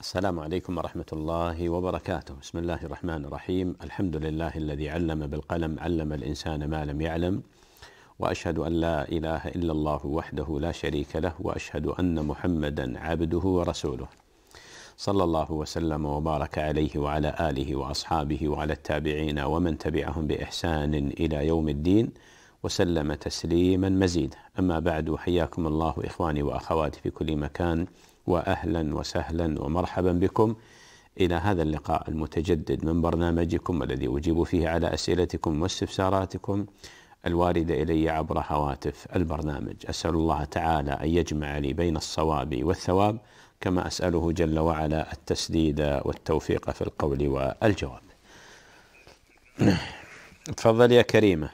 السلام عليكم ورحمة الله وبركاته، بسم الله الرحمن الرحيم، الحمد لله الذي علم بالقلم، علم الإنسان ما لم يعلم، وأشهد أن لا إله إلا الله وحده لا شريك له، وأشهد أن محمدا عبده ورسوله. صلى الله وسلم وبارك عليه وعلى آله وأصحابه وعلى التابعين ومن تبعهم بإحسان إلى يوم الدين، وسلم تسليما مزيدا، أما بعد حياكم الله إخواني وأخواتي في كل مكان. واهلا وسهلا ومرحبا بكم الى هذا اللقاء المتجدد من برنامجكم الذي اجيب فيه على اسئلتكم واستفساراتكم الوارده الي عبر هواتف البرنامج، اسال الله تعالى ان يجمع لي بين الصواب والثواب كما اساله جل وعلا التسديد والتوفيق في القول والجواب. تفضل يا كريمه.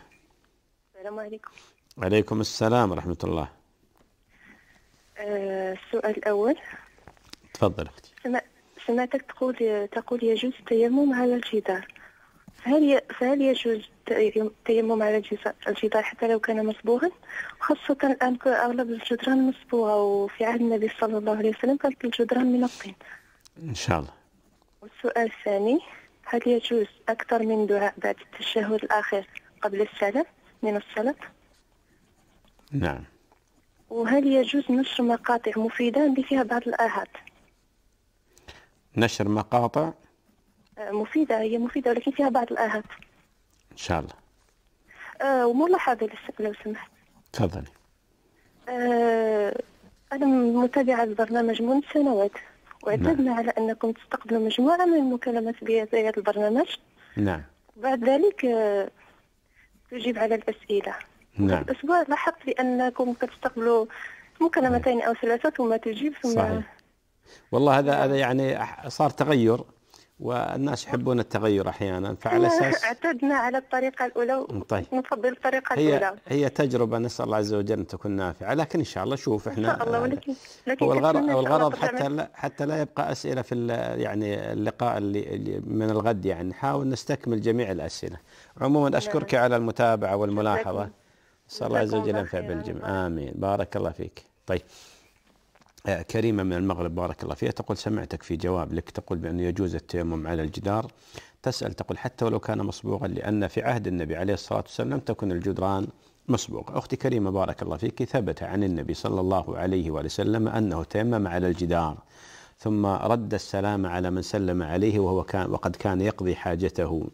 السلام عليكم. عليكم السلام ورحمه الله. آه، السؤال الأول تفضل أختي سمع... سمعتك تقول تقول يجوز التيمم على الجدار فهل فهل يجوز التيمم على الجدار حتى لو كان مصبوغا خاصة الآن أغلب الجدران مصبوغة وفي عهد النبي صلى الله عليه وسلم كانت الجدران من الطين إن شاء الله والسؤال الثاني هل يجوز أكثر من دعاء بعد التشهد الأخير قبل السلام من الصلاة؟ نعم وهل يجوز نشر مقاطع مفيدة فيها بعض الآهات؟ نشر مقاطع آه، مفيدة هي مفيدة ولكن فيها بعض الآهات إن شاء الله آه وملاحظة لو سمحت تفضلي آه أنا متابعة البرنامج منذ سنوات واعتدنا نعم. على أنكم تستقبلوا مجموعة من المكالمات بهذا البرنامج نعم بعد ذلك آه تجيب على الأسئلة نعم أسبوع لاحظت بأنكم كتستقبلوا مكالمتين أو ثلاثة ثم تجيب ثم صحيح. والله هذا هذا يعني صار تغير والناس يحبون التغير احيانا فعلى اساس اعتدنا على الطريقه الاولى طيب. نفضل الطريقه هي الاولى هي تجربه نسال الله عز وجل ان تكون نافعه لكن ان شاء الله شوف احنا ان شاء الله ولكن آه، لكن والغرض والغرض حتى لا حتى لا يبقى اسئله في يعني اللقاء اللي من الغد يعني نحاول نستكمل جميع الاسئله عموما نعم. اشكرك على المتابعه والملاحظه صلى الله عز وجل ينفع بالجميع آمين بارك الله فيك طيب آه، كريمة من المغرب بارك الله فيها تقول سمعتك في جواب لك تقول بأنه يجوز التيمم على الجدار تسأل تقول حتى ولو كان مصبوغا لأن في عهد النبي عليه الصلاة والسلام لم تكن الجدران مصبوغ أختي كريمة بارك الله فيك ثبت عن النبي صلى الله عليه وسلم أنه تيمم على الجدار ثم رد السلام على من سلم عليه وهو كان وقد كان يقضي حاجته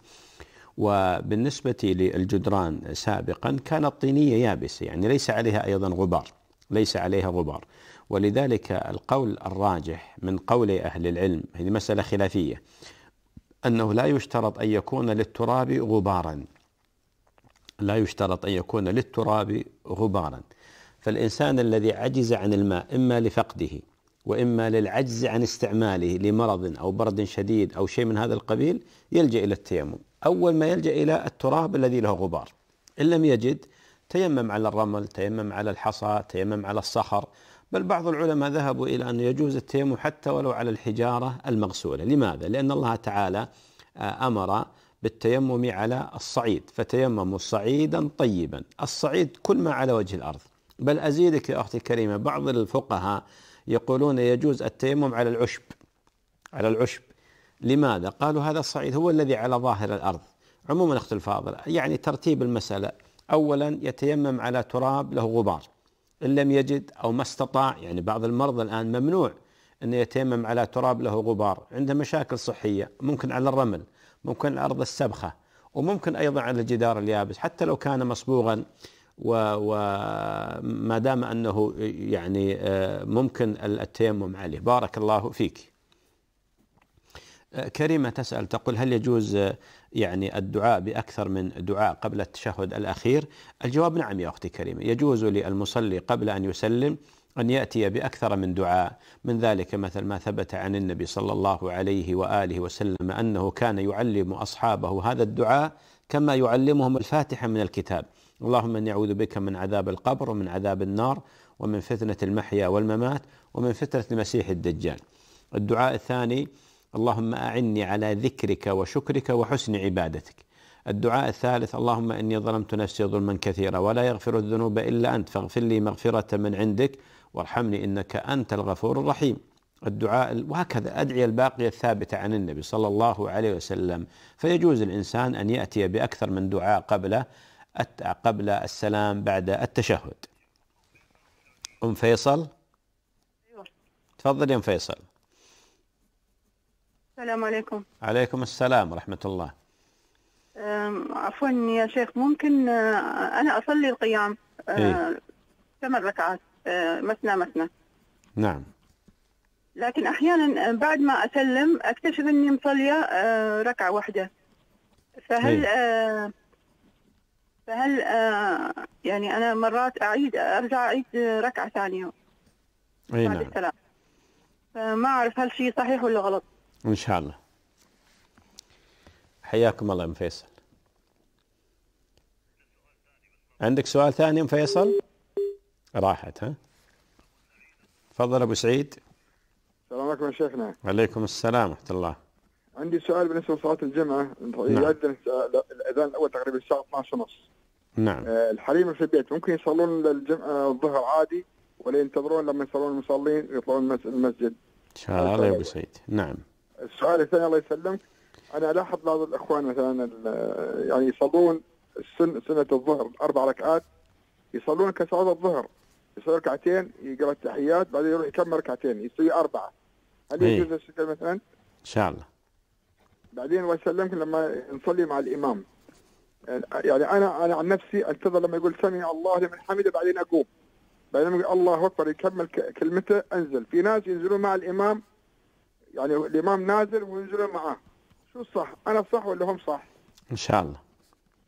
وبالنسبة للجدران سابقا كانت طينية يابسة يعني ليس عليها أيضا غبار ليس عليها غبار ولذلك القول الراجح من قول أهل العلم هذه مسألة خلافية أنه لا يشترط أن يكون للتراب غبارا لا يشترط أن يكون للتراب غبارا فالإنسان الذي عجز عن الماء إما لفقده وإما للعجز عن استعماله لمرض أو برد شديد أو شيء من هذا القبيل يلجأ إلى التيمم أول ما يلجأ إلى التراب الذي له غبار إن لم يجد تيمم على الرمل تيمم على الحصى تيمم على الصخر بل بعض العلماء ذهبوا إلى أن يجوز التيمم حتى ولو على الحجارة المغسولة لماذا؟ لأن الله تعالى آه، أمر بالتيمم على الصعيد فتيمموا صعيدا طيبا الصعيد كل ما على وجه الأرض بل أزيدك يا أختي الكريمة بعض الفقهاء يقولون يجوز التيمم على العشب على العشب لماذا؟ قالوا هذا الصعيد هو الذي على ظاهر الارض عموما اخت الفاضل يعني ترتيب المساله اولا يتيمم على تراب له غبار ان لم يجد او ما استطاع يعني بعض المرضى الان ممنوع انه يتيمم على تراب له غبار عنده مشاكل صحيه ممكن على الرمل ممكن على الارض السبخه وممكن ايضا على الجدار اليابس حتى لو كان مصبوغا وما دام انه يعني آه، ممكن التيمم عليه بارك الله فيك كريمة تسأل تقول هل يجوز آه، يعني الدعاء بأكثر من دعاء قبل التشهد الأخير الجواب نعم يا أختي كريمة يجوز للمصلي قبل أن يسلم أن يأتي بأكثر من دعاء من ذلك مثل ما ثبت عن النبي صلى الله عليه وآله وسلم أنه كان يعلم أصحابه هذا الدعاء كما يعلمهم الفاتحة من الكتاب اللهم اني اعوذ بك من عذاب القبر ومن عذاب النار ومن فتنه المحيا والممات ومن فتنه المسيح الدجال. الدعاء الثاني اللهم اعني على ذكرك وشكرك وحسن عبادتك. الدعاء الثالث اللهم اني ظلمت نفسي ظلما كثيرا ولا يغفر الذنوب الا انت فاغفر لي مغفره من عندك وارحمني انك انت الغفور الرحيم. الدعاء وهكذا أدعي الباقية الثابتة عن النبي صلى الله عليه وسلم فيجوز الإنسان أن يأتي بأكثر من دعاء قبل قبل السلام بعد التشهد أم فيصل أيوة. تفضل يا أم فيصل السلام عليكم عليكم السلام ورحمة الله عفوا يا شيخ ممكن آه، أنا أصلي القيام آه، إيه؟ ثمان ركعات آه، مثنى مثنى نعم لكن أحيانا بعد ما أسلم أكتشف أني مصلية ركعة واحدة فهل إيه؟ فهل يعني أنا مرات أعيد أرجع أعيد ركعة ثانية أي نعم. السلام فما أعرف هل شيء صحيح ولا غلط ان شاء الله حياكم الله ام فيصل عندك سؤال ثاني ام فيصل راحت ها تفضل ابو سعيد السلام عليكم يا شيخنا وعليكم السلام ورحمه الله عندي سؤال بالنسبه لصلاه الجمعه نعم. يؤذن الاذان الاول تقريبا الساعه 12 ونص نعم آه، الحريم في البيت ممكن يصلون الجمعه الظهر عادي ولا ينتظرون لما يصلون المصلين يطلعون المسجد ان شاء الله يا ابو سعيد نعم السؤال الثاني الله يسلمك انا الاحظ بعض الاخوان مثلا يعني يصلون سن سنه الظهر اربع ركعات يصلون كصلاه الظهر يصلي ركعتين يقرا التحيات بعدين يروح يكمل ركعتين يسوي اربعه هل إيه. يجوز الشكل مثلا؟ ان شاء الله بعدين الله يسلمك لما نصلي مع الامام يعني انا انا عن نفسي انتظر لما يقول سمع الله لمن حمده بعدين اقوم بعدين يقول الله اكبر يكمل كلمته انزل في ناس ينزلون مع الامام يعني الامام نازل وينزلون معاه شو الصح انا الصح ولا هم صح ان شاء الله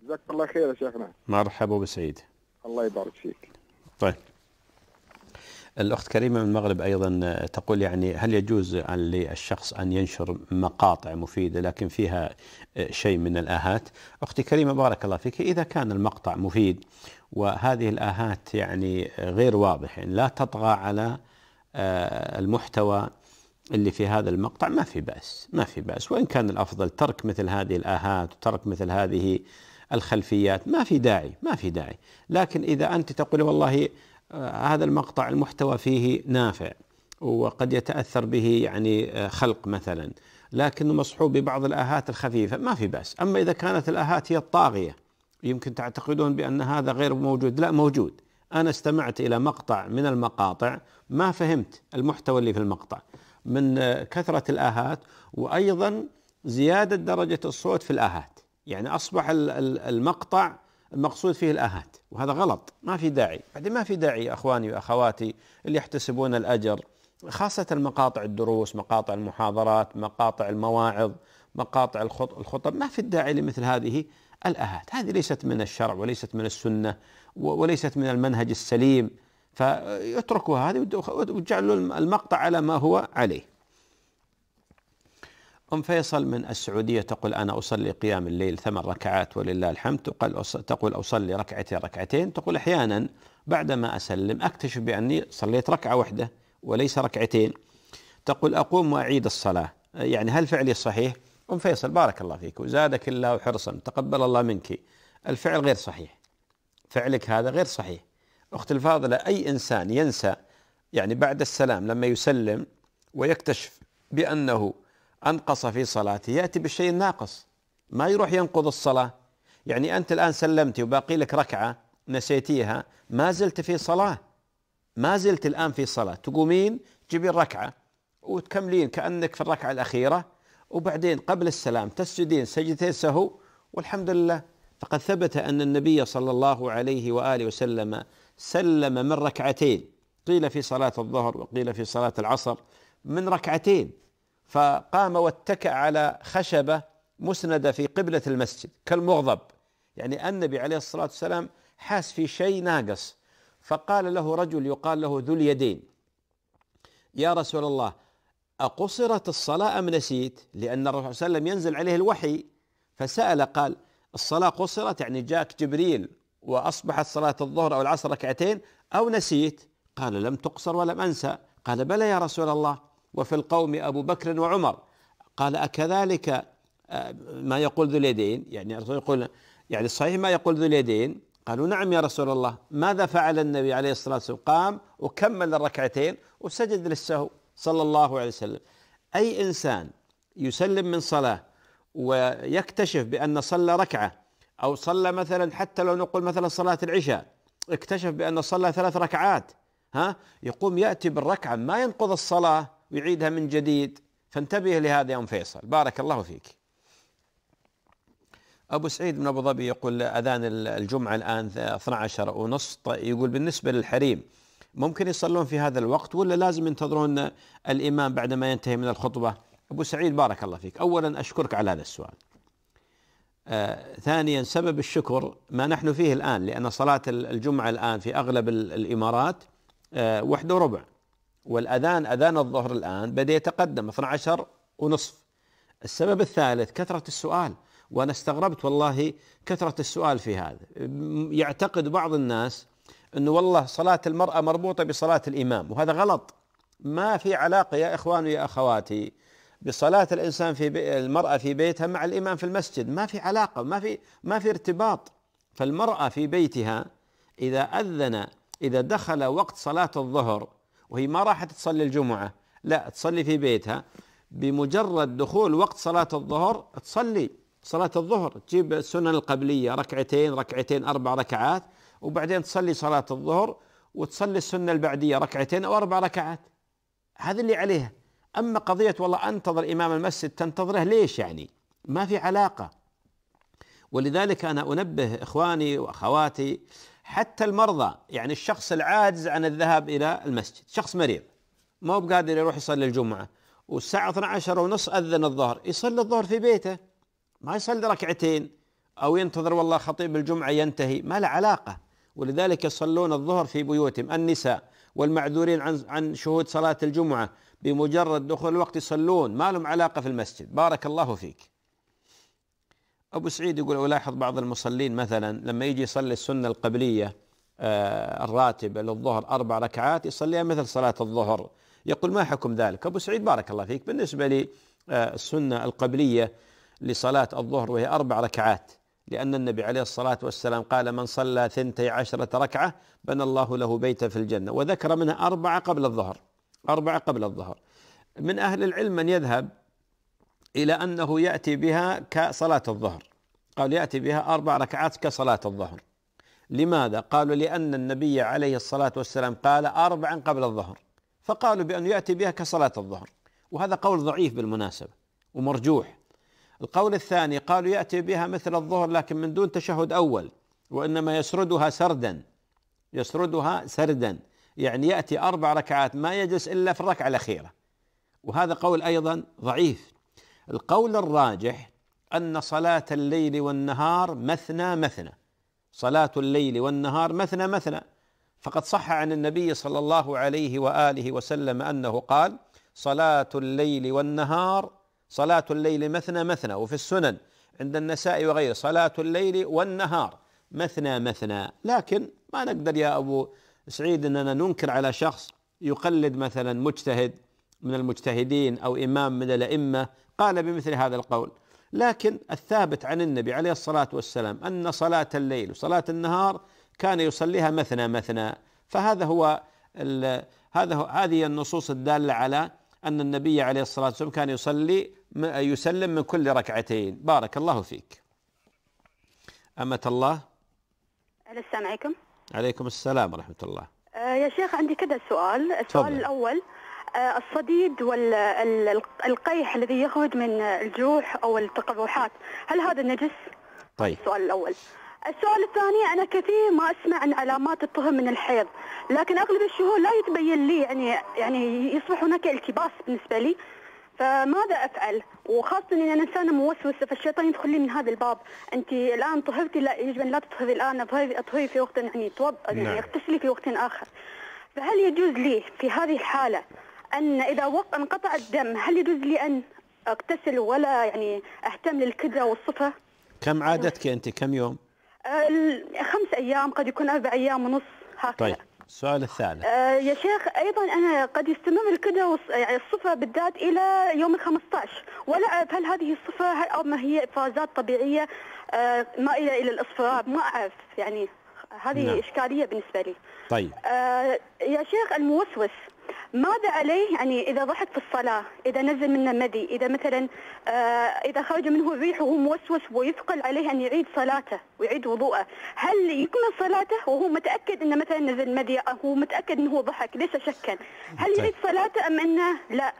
جزاك الله خير يا شيخنا مرحبا ابو سعيد الله يبارك فيك طيب الأخت كريمة من المغرب أيضا آه، تقول يعني هل يجوز للشخص أن ينشر مقاطع مفيدة لكن فيها آه، شيء من الآهات أختي كريمة بارك الله فيك إذا كان المقطع مفيد وهذه الآهات يعني غير واضح يعني لا تطغى على آه، المحتوى اللي في هذا المقطع ما في بأس ما في بأس وإن كان الأفضل ترك مثل هذه الآهات وترك مثل هذه الخلفيات ما في داعي ما في داعي لكن إذا أنت تقول والله آه، هذا المقطع المحتوى فيه نافع وقد يتأثر به يعني آه، خلق مثلا لكنه مصحوب ببعض الآهات الخفيفة ما في بأس أما إذا كانت الآهات هي الطاغية يمكن تعتقدون بأن هذا غير موجود لا موجود أنا استمعت إلى مقطع من المقاطع ما فهمت المحتوى اللي في المقطع من آه، كثرة الآهات وأيضا زيادة درجة الصوت في الآهات يعني أصبح المقطع المقصود فيه الآهات وهذا غلط ما في داعي بعدين ما في داعي أخواني وأخواتي اللي يحتسبون الأجر خاصة مقاطع الدروس مقاطع المحاضرات مقاطع المواعظ مقاطع الخطب ما في الداعي لمثل هذه الآهات هذه ليست من الشرع وليست من السنة وليست من المنهج السليم فيتركوا هذه وجعلوا المقطع على ما هو عليه أم فيصل من السعودية تقول أنا أصلي قيام الليل ثمان ركعات ولله الحمد تقول أصلي ركعتين ركعتين تقول أحيانا بعدما أسلم أكتشف بأني صليت ركعة واحدة وليس ركعتين تقول أقوم وأعيد الصلاة يعني هل فعلي صحيح؟ أم فيصل بارك الله فيك وزادك الله حرصا تقبل الله منك الفعل غير صحيح فعلك هذا غير صحيح أختي الفاضلة أي إنسان ينسى يعني بعد السلام لما يسلم ويكتشف بأنه أنقص في صلاته يأتي بالشيء الناقص ما يروح ينقض الصلاة يعني أنت الآن سلمتي وباقي لك ركعة نسيتيها ما زلت في صلاة ما زلت الآن في صلاة تقومين تجيبين ركعة وتكملين كأنك في الركعة الأخيرة وبعدين قبل السلام تسجدين سجدتين سهو والحمد لله فقد ثبت أن النبي صلى الله عليه وآله وسلم سلم من ركعتين قيل في صلاة الظهر وقيل في صلاة العصر من ركعتين فقام واتكأ على خشبة مسندة في قبلة المسجد كالمغضب يعني النبي عليه الصلاة والسلام حاس في شيء ناقص فقال له رجل يقال له ذو اليدين يا رسول الله أقصرت الصلاة أم نسيت لأن الرسول صلى الله عليه وسلم ينزل عليه الوحي فسأل قال الصلاة قصرت يعني جاك جبريل وأصبحت صلاة الظهر أو العصر ركعتين أو نسيت قال لم تقصر ولم أنسى قال بلى يا رسول الله وفي القوم أبو بكر وعمر قال أكذلك آه، ما يقول ذو اليدين يعني يقول يعني صحيح ما يقول ذو اليدين قالوا نعم يا رسول الله ماذا فعل النبي عليه الصلاة والسلام قام وكمل الركعتين وسجد للسهو صلى الله عليه وسلم أي إنسان يسلم من صلاة ويكتشف بأن صلى ركعة أو صلى مثلا حتى لو نقول مثلا صلاة العشاء اكتشف بأنه صلى ثلاث ركعات ها يقوم يأتي بالركعة ما ينقض الصلاة ويعيدها من جديد فانتبه لهذا يا أم فيصل بارك الله فيك أبو سعيد من أبو ظبي يقول أذان الجمعة الآن 12 ونص يقول بالنسبة للحريم ممكن يصلون في هذا الوقت ولا لازم ينتظرون الإمام بعد ما ينتهي من الخطبة أبو سعيد بارك الله فيك أولا أشكرك على هذا السؤال آه، ثانيا سبب الشكر ما نحن فيه الآن لأن صلاة الجمعة الآن في أغلب الإمارات آه، وحده وربع والأذان أذان الظهر الآن بدأ يتقدم 12 ونصف السبب الثالث كثرة السؤال وأنا استغربت والله كثرة السؤال في هذا يعتقد بعض الناس أنه والله صلاة المرأة مربوطة بصلاة الإمام وهذا غلط ما في علاقة يا إخواني يا أخواتي بصلاة الإنسان في بي المرأة في بيتها مع الإمام في المسجد ما في علاقة ما في ما في ارتباط فالمرأة في بيتها إذا أذن إذا دخل وقت صلاة الظهر وهي ما راحت تصلي الجمعة لا تصلي في بيتها بمجرد دخول وقت صلاة الظهر تصلي صلاة الظهر تجيب السنن القبلية ركعتين ركعتين أربع ركعات وبعدين تصلي صلاة الظهر وتصلي السنة البعدية ركعتين أو أربع ركعات هذا اللي عليها أما قضية والله أنتظر إمام المسجد تنتظره ليش يعني ما في علاقة ولذلك أنا أنبه إخواني وأخواتي حتى المرضى يعني الشخص العاجز عن الذهاب إلى المسجد شخص مريض ما هو بقادر يروح يصلي الجمعة والساعة 12 ونص أذن الظهر يصلي الظهر في بيته ما يصلي ركعتين أو ينتظر والله خطيب الجمعة ينتهي ما له علاقة ولذلك يصلون الظهر في بيوتهم النساء والمعذورين عن عن شهود صلاة الجمعة بمجرد دخول الوقت يصلون ما لهم علاقة في المسجد بارك الله فيك أبو سعيد يقول ألاحظ بعض المصلين مثلا لما يجي يصلي السنة القبلية آه، الراتبة للظهر أربع ركعات يصليها مثل صلاة الظهر يقول ما حكم ذلك أبو سعيد بارك الله فيك بالنسبة لي آه، السنة القبلية لصلاة الظهر وهي أربع ركعات لأن النبي عليه الصلاة والسلام قال من صلى ثنتي عشرة ركعة بنى الله له بيتا في الجنة وذكر منها أربعة قبل الظهر أربعة قبل الظهر من أهل العلم من يذهب إلى أنه يأتي بها كصلاة الظهر قال يأتي بها أربع ركعات كصلاة الظهر لماذا؟ قالوا لأن النبي عليه الصلاة والسلام قال أربعا قبل الظهر فقالوا بأن يأتي بها كصلاة الظهر وهذا قول ضعيف بالمناسبة ومرجوح القول الثاني قالوا يأتي بها مثل الظهر لكن من دون تشهد أول وإنما يسردها سردا يسردها سردا يعني يأتي أربع ركعات ما يجلس إلا في الركعة الأخيرة وهذا قول أيضا ضعيف القول الراجح أن صلاة الليل والنهار مثنى مثنى صلاة الليل والنهار مثنى مثنى فقد صح عن النبي صلى الله عليه وآله وسلم أنه قال صلاة الليل والنهار صلاة الليل مثنى مثنى وفي السنن عند النساء وغيره صلاة الليل والنهار مثنى مثنى لكن ما نقدر يا أبو سعيد أننا ننكر على شخص يقلد مثلا مجتهد من المجتهدين أو إمام من الأئمة قال بمثل هذا القول لكن الثابت عن النبي عليه الصلاة والسلام أن صلاة الليل وصلاة النهار كان يصليها مثنى مثنى فهذا هو هذا هذه النصوص الدالة على أن النبي عليه الصلاة والسلام كان يصلي يسلم من كل ركعتين بارك الله فيك أمة الله السلام عليكم عليكم السلام ورحمة الله آه، يا شيخ عندي كذا سؤال السؤال طبعا. الأول آه، الصديد والقيح الذي يخرج من الجروح أو التقرحات هل هذا نجس؟ طيب السؤال الأول السؤال الثاني انا كثير ما اسمع عن علامات الطهر من الحيض لكن اغلب الشهور لا يتبين لي يعني يعني يصبح هناك التباس بالنسبه لي فماذا افعل؟ وخاصه ان انا انسانه موسوسه فالشيطان يدخل لي من هذا الباب، انت الان طهرتي لا يجب ان لا تطهري الان اطهري في وقت يعني توض يعني اغتسلي نعم. في وقت اخر. فهل يجوز لي في هذه الحاله ان اذا وقت انقطع الدم هل يجوز لي ان اغتسل ولا يعني اهتم للكدره والصفه؟ كم عادتك انت كم يوم؟ خمس ايام قد يكون اربع ايام ونص هكذا طيب السؤال الثالث آه يا شيخ ايضا انا قد يستمر الكدر يعني الصفه بالذات الى يوم ال 15 ولا اعرف هل هذه الصفه او ما هي افرازات طبيعيه آه مائله الى الاصفرار ما اعرف يعني هذه نعم. اشكاليه بالنسبه لي طيب آه يا شيخ الموسوس ماذا عليه يعني اذا ضحك في الصلاه اذا نزل منه مدي اذا مثلا آه اذا خرج منه الريح وهو موسوس ويثقل عليه ان يعيد صلاته ويعيد وضوءه هل يكمل صلاته وهو متاكد انه مثلا نزل مدي او هو متاكد انه هو ضحك ليش شكل هل طيب. يعيد صلاته ام انه لا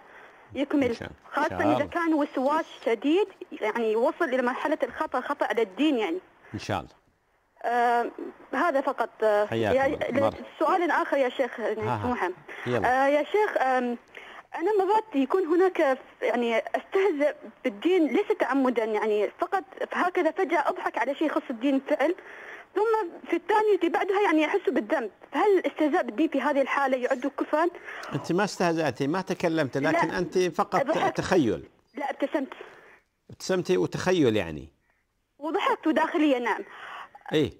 يكمل خاصه اذا كان وسواس شديد يعني وصل الى مرحله الخطا خطا على الدين يعني ان شاء الله آه هذا فقط آه، سؤال اخر يا شيخ يعني سموحه آه يا شيخ آه انا مرات يكون هناك يعني استهزئ بالدين ليس تعمدا يعني فقط هكذا فجاه اضحك على شيء يخص الدين فعل ثم في الثانية اللي بعدها يعني يحسوا بالذنب، هل الاستهزاء بالدين في هذه الحالة يعد كفرا؟ أنت ما استهزأتي، ما تكلمت، لكن لا. أنت فقط تخيل. لا ابتسمت. ابتسمتي وتخيل يعني. وضحكت داخليا نعم. ايه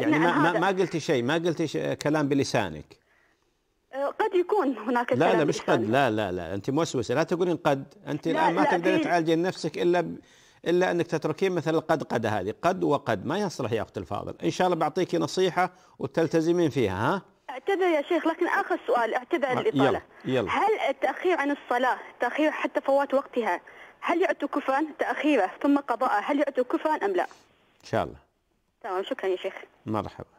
يعني نعم ما, ما قلتي شيء ما قلتي شي كلام بلسانك أه، قد يكون هناك لا لا مش قد لا لا لا انت موسوسه لا تقولين قد انت الان ما تقدرين تعالجين نفسك الا الا انك تتركين مثل القدقده هذه قد وقد ما يصلح يا اختي الفاضل ان شاء الله بعطيكي نصيحه وتلتزمين فيها ها اعتذر يا شيخ لكن اخر سؤال اعتذر آه، الاطاله يلا يلا هل التاخير عن الصلاه تاخير حتى فوات وقتها هل يعد كفرا تاخيره ثم قضاءه هل يعد كفرا ام لا ان شاء الله تمام شكرا يا شيخ مرحبا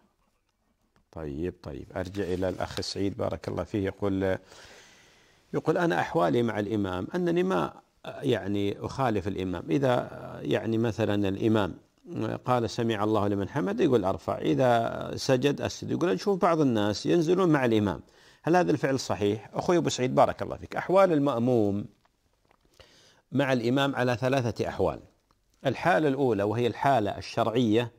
طيب طيب أرجع إلى الأخ سعيد بارك الله فيه يقول يقول أنا أحوالي مع الإمام أنني ما يعني أخالف الإمام إذا يعني مثلا الإمام قال سمع الله لمن حمد يقول أرفع إذا سجد أسجد يقول أشوف بعض الناس ينزلون مع الإمام هل هذا الفعل صحيح؟ أخوي أبو سعيد بارك الله فيك أحوال المأموم مع الإمام على ثلاثة أحوال الحالة الأولى وهي الحالة الشرعية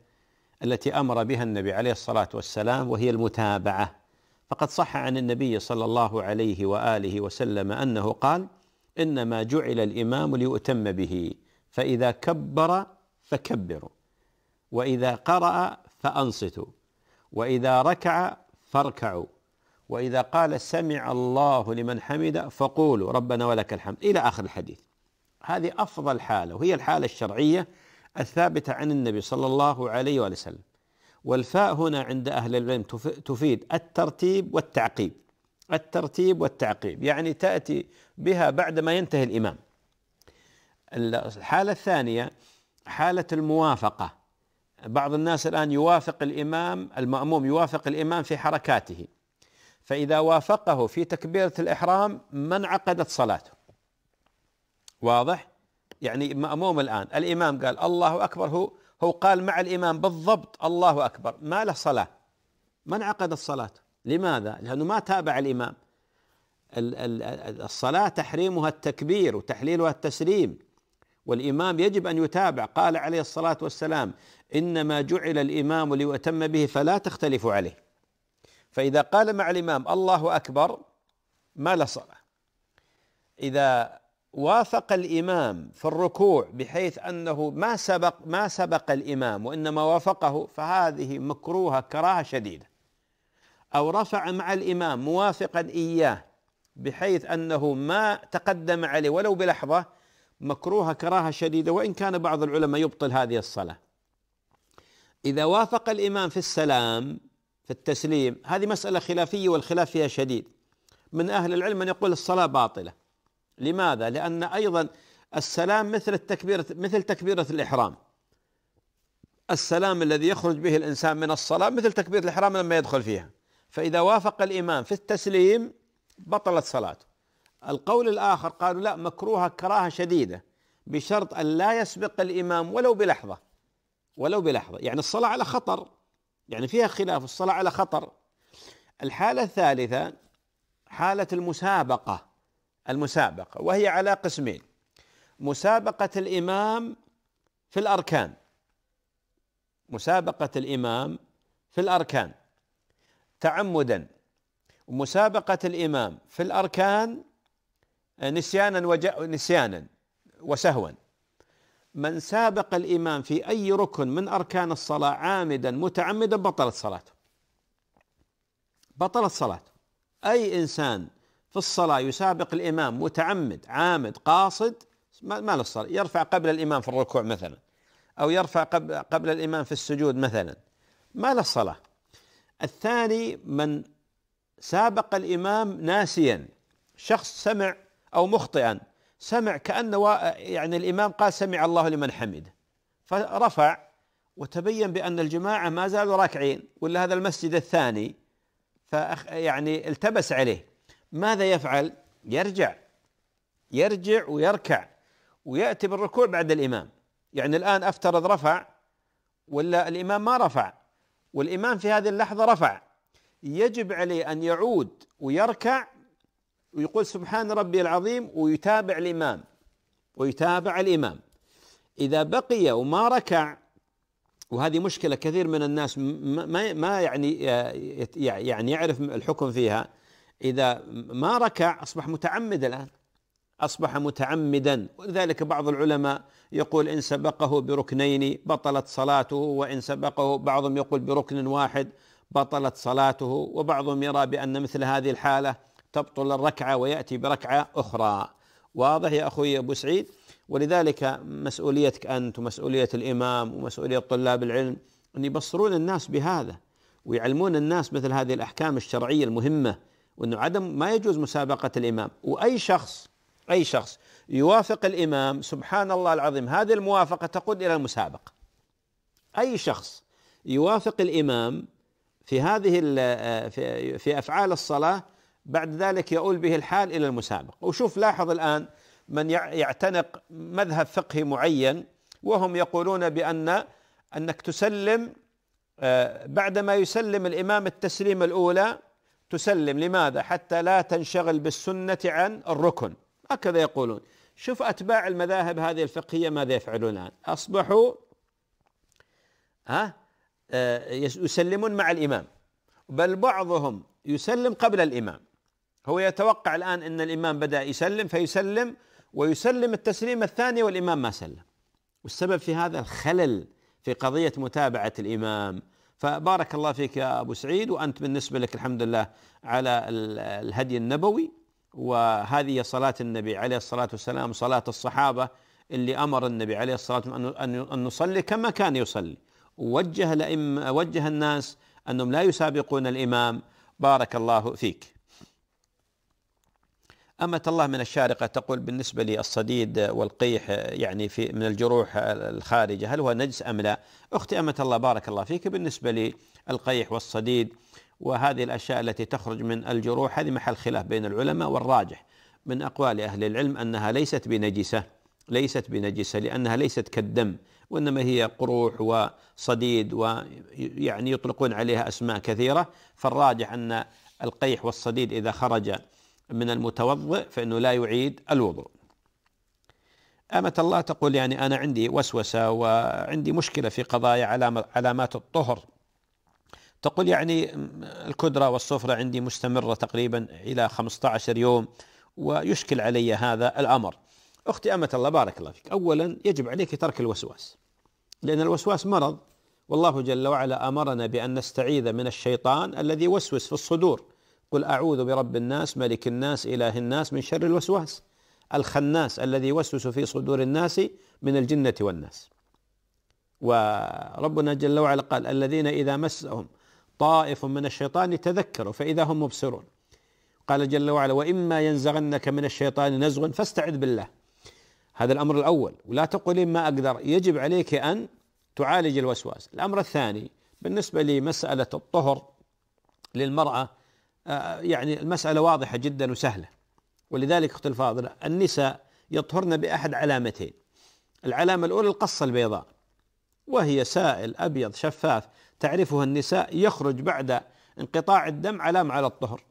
التي امر بها النبي عليه الصلاه والسلام وهي المتابعه فقد صح عن النبي صلى الله عليه واله وسلم انه قال انما جعل الامام ليؤتم به فاذا كبر فكبروا واذا قرا فانصتوا واذا ركع فاركعوا واذا قال سمع الله لمن حمده فقولوا ربنا ولك الحمد الى اخر الحديث هذه افضل حاله وهي الحاله الشرعيه الثابتة عن النبي صلى الله عليه وآله وسلم والفاء هنا عند أهل العلم تفيد الترتيب والتعقيب الترتيب والتعقيب يعني تأتي بها بعد ما ينتهي الإمام الحالة الثانية حالة الموافقة بعض الناس الآن يوافق الإمام المأموم يوافق الإمام في حركاته فإذا وافقه في تكبيرة الإحرام ما انعقدت صلاته واضح يعني مأموم الآن الإمام قال الله أكبر هو هو قال مع الإمام بالضبط الله أكبر ما له صلاة ما انعقدت الصلاة لماذا؟ لأنه ما تابع الإمام الصلاة تحريمها التكبير وتحليلها التسليم والإمام يجب أن يتابع قال عليه الصلاة والسلام إنما جعل الإمام ليؤتم به فلا تختلفوا عليه فإذا قال مع الإمام الله أكبر ما له صلاة إذا وافق الامام في الركوع بحيث انه ما سبق ما سبق الامام وانما وافقه فهذه مكروهه كراهه شديده او رفع مع الامام موافقا اياه بحيث انه ما تقدم عليه ولو بلحظه مكروهه كراهه شديده وان كان بعض العلماء يبطل هذه الصلاه اذا وافق الامام في السلام في التسليم هذه مساله خلافيه والخلاف فيها شديد من اهل العلم من يقول الصلاه باطله لماذا؟ لأن أيضا السلام مثل التكبيرة مثل تكبيرة الإحرام السلام الذي يخرج به الإنسان من الصلاة مثل تكبيرة الإحرام لما يدخل فيها فإذا وافق الإمام في التسليم بطلت صلاته القول الآخر قالوا لا مكروهة كراهة شديدة بشرط أن لا يسبق الإمام ولو بلحظة ولو بلحظة يعني الصلاة على خطر يعني فيها خلاف الصلاة على خطر الحالة الثالثة حالة المسابقة المسابقة وهي على قسمين مسابقة الإمام في الأركان مسابقة الإمام في الأركان تعمدا ومسابقة الإمام في الأركان آه، نسيانا وج... نسيانا وسهوا من سابق الإمام في أي ركن من أركان الصلاة عامدا متعمدا بطلت صلاته بطلت صلاته أي إنسان في الصلاة يسابق الإمام متعمد عامد قاصد ما له الصلاة يرفع قبل الإمام في الركوع مثلا أو يرفع قبل الإمام في السجود مثلا ما له الصلاة الثاني من سابق الإمام ناسيا شخص سمع أو مخطئا سمع كأن يعني الإمام قال سمع الله لمن حمده فرفع وتبين بأن الجماعة ما زالوا راكعين ولا هذا المسجد الثاني فأخ يعني التبس عليه ماذا يفعل؟ يرجع يرجع ويركع وياتي بالركوع بعد الامام يعني الان افترض رفع ولا الامام ما رفع والامام في هذه اللحظه رفع يجب عليه ان يعود ويركع ويقول سبحان ربي العظيم ويتابع الامام ويتابع الامام اذا بقي وما ركع وهذه مشكله كثير من الناس ما ما يعني آه، يعني يعرف الحكم فيها إذا ما ركع أصبح متعمد الآن أصبح متعمدا ولذلك بعض العلماء يقول إن سبقه بركنين بطلت صلاته وإن سبقه بعضهم يقول بركن واحد بطلت صلاته وبعضهم يرى بأن مثل هذه الحالة تبطل الركعة ويأتي بركعة أخرى واضح يا أخوي أبو سعيد ولذلك مسؤوليتك أنت ومسؤولية الإمام ومسؤولية طلاب العلم أن يبصرون الناس بهذا ويعلمون الناس مثل هذه الأحكام الشرعية المهمة وانه عدم ما يجوز مسابقه الامام واي شخص اي شخص يوافق الامام سبحان الله العظيم هذه الموافقه تقود الى المسابقه اي شخص يوافق الامام في هذه في, في افعال الصلاه بعد ذلك يؤول به الحال الى المسابقه وشوف لاحظ الان من يعتنق مذهب فقهي معين وهم يقولون بان انك تسلم آه، بعدما يسلم الامام التسليم الاولى تسلم لماذا حتى لا تنشغل بالسنة عن الركن هكذا يقولون شوف أتباع المذاهب هذه الفقهية ماذا يفعلون الآن أصبحوا ها آه، يسلمون مع الإمام بل بعضهم يسلم قبل الإمام هو يتوقع الآن أن الإمام بدأ يسلم فيسلم ويسلم التسليم الثاني والإمام ما سلم والسبب في هذا الخلل في قضية متابعة الإمام فبارك الله فيك يا ابو سعيد وانت بالنسبه لك الحمد لله على الهدي النبوي وهذه صلاه النبي عليه الصلاه والسلام صلاه الصحابه اللي امر النبي عليه الصلاه والسلام ان نصلي كما كان يصلي ووجه وجه الناس انهم لا يسابقون الامام بارك الله فيك أمة الله من الشارقة تقول بالنسبة للصديد والقيح يعني في من الجروح الخارجة هل هو نجس أم لا أختي أمة الله بارك الله فيك بالنسبة للقيح والصديد وهذه الأشياء التي تخرج من الجروح هذه محل خلاف بين العلماء والراجح من أقوال أهل العلم أنها ليست بنجسة ليست بنجسة لأنها ليست كالدم وإنما هي قروح وصديد ويعني يطلقون عليها أسماء كثيرة فالراجح أن القيح والصديد إذا خرج من المتوضئ فإنه لا يعيد الوضوء أمة الله تقول يعني أنا عندي وسوسة وعندي مشكلة في قضايا علامات الطهر تقول يعني الكدرة والصفرة عندي مستمرة تقريبا إلى 15 يوم ويشكل علي هذا الأمر أختي أمة الله بارك الله فيك أولا يجب عليك ترك الوسواس لأن الوسواس مرض والله جل وعلا أمرنا بأن نستعيذ من الشيطان الذي وسوس في الصدور قل أعوذ برب الناس ملك الناس إله الناس من شر الوسواس الخناس الذي يوسوس في صدور الناس من الجنة والناس وربنا جل وعلا قال الذين إذا مسهم طائف من الشيطان تذكروا فإذا هم مبصرون قال جل وعلا وإما ينزغنك من الشيطان نزغ فاستعذ بالله هذا الأمر الأول ولا تقولين ما أقدر يجب عليك أن تعالج الوسواس الأمر الثاني بالنسبة لمسألة الطهر للمرأة آه، يعني المسألة واضحة جدا وسهلة ولذلك أخت الفاضلة النساء يطهرن بأحد علامتين العلامة الأولى القصة البيضاء وهي سائل أبيض شفاف تعرفه النساء يخرج بعد انقطاع الدم علامة على الطهر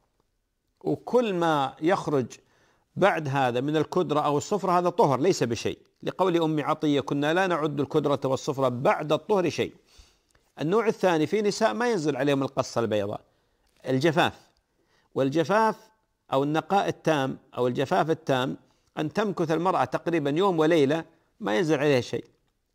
وكل ما يخرج بعد هذا من الكدرة أو الصفرة هذا طهر ليس بشيء لقول أم عطية كنا لا نعد الكدرة والصفرة بعد الطهر شيء النوع الثاني في نساء ما ينزل عليهم القصة البيضاء الجفاف والجفاف أو النقاء التام أو الجفاف التام أن تمكث المرأة تقريبا يوم وليلة ما ينزل عليها شيء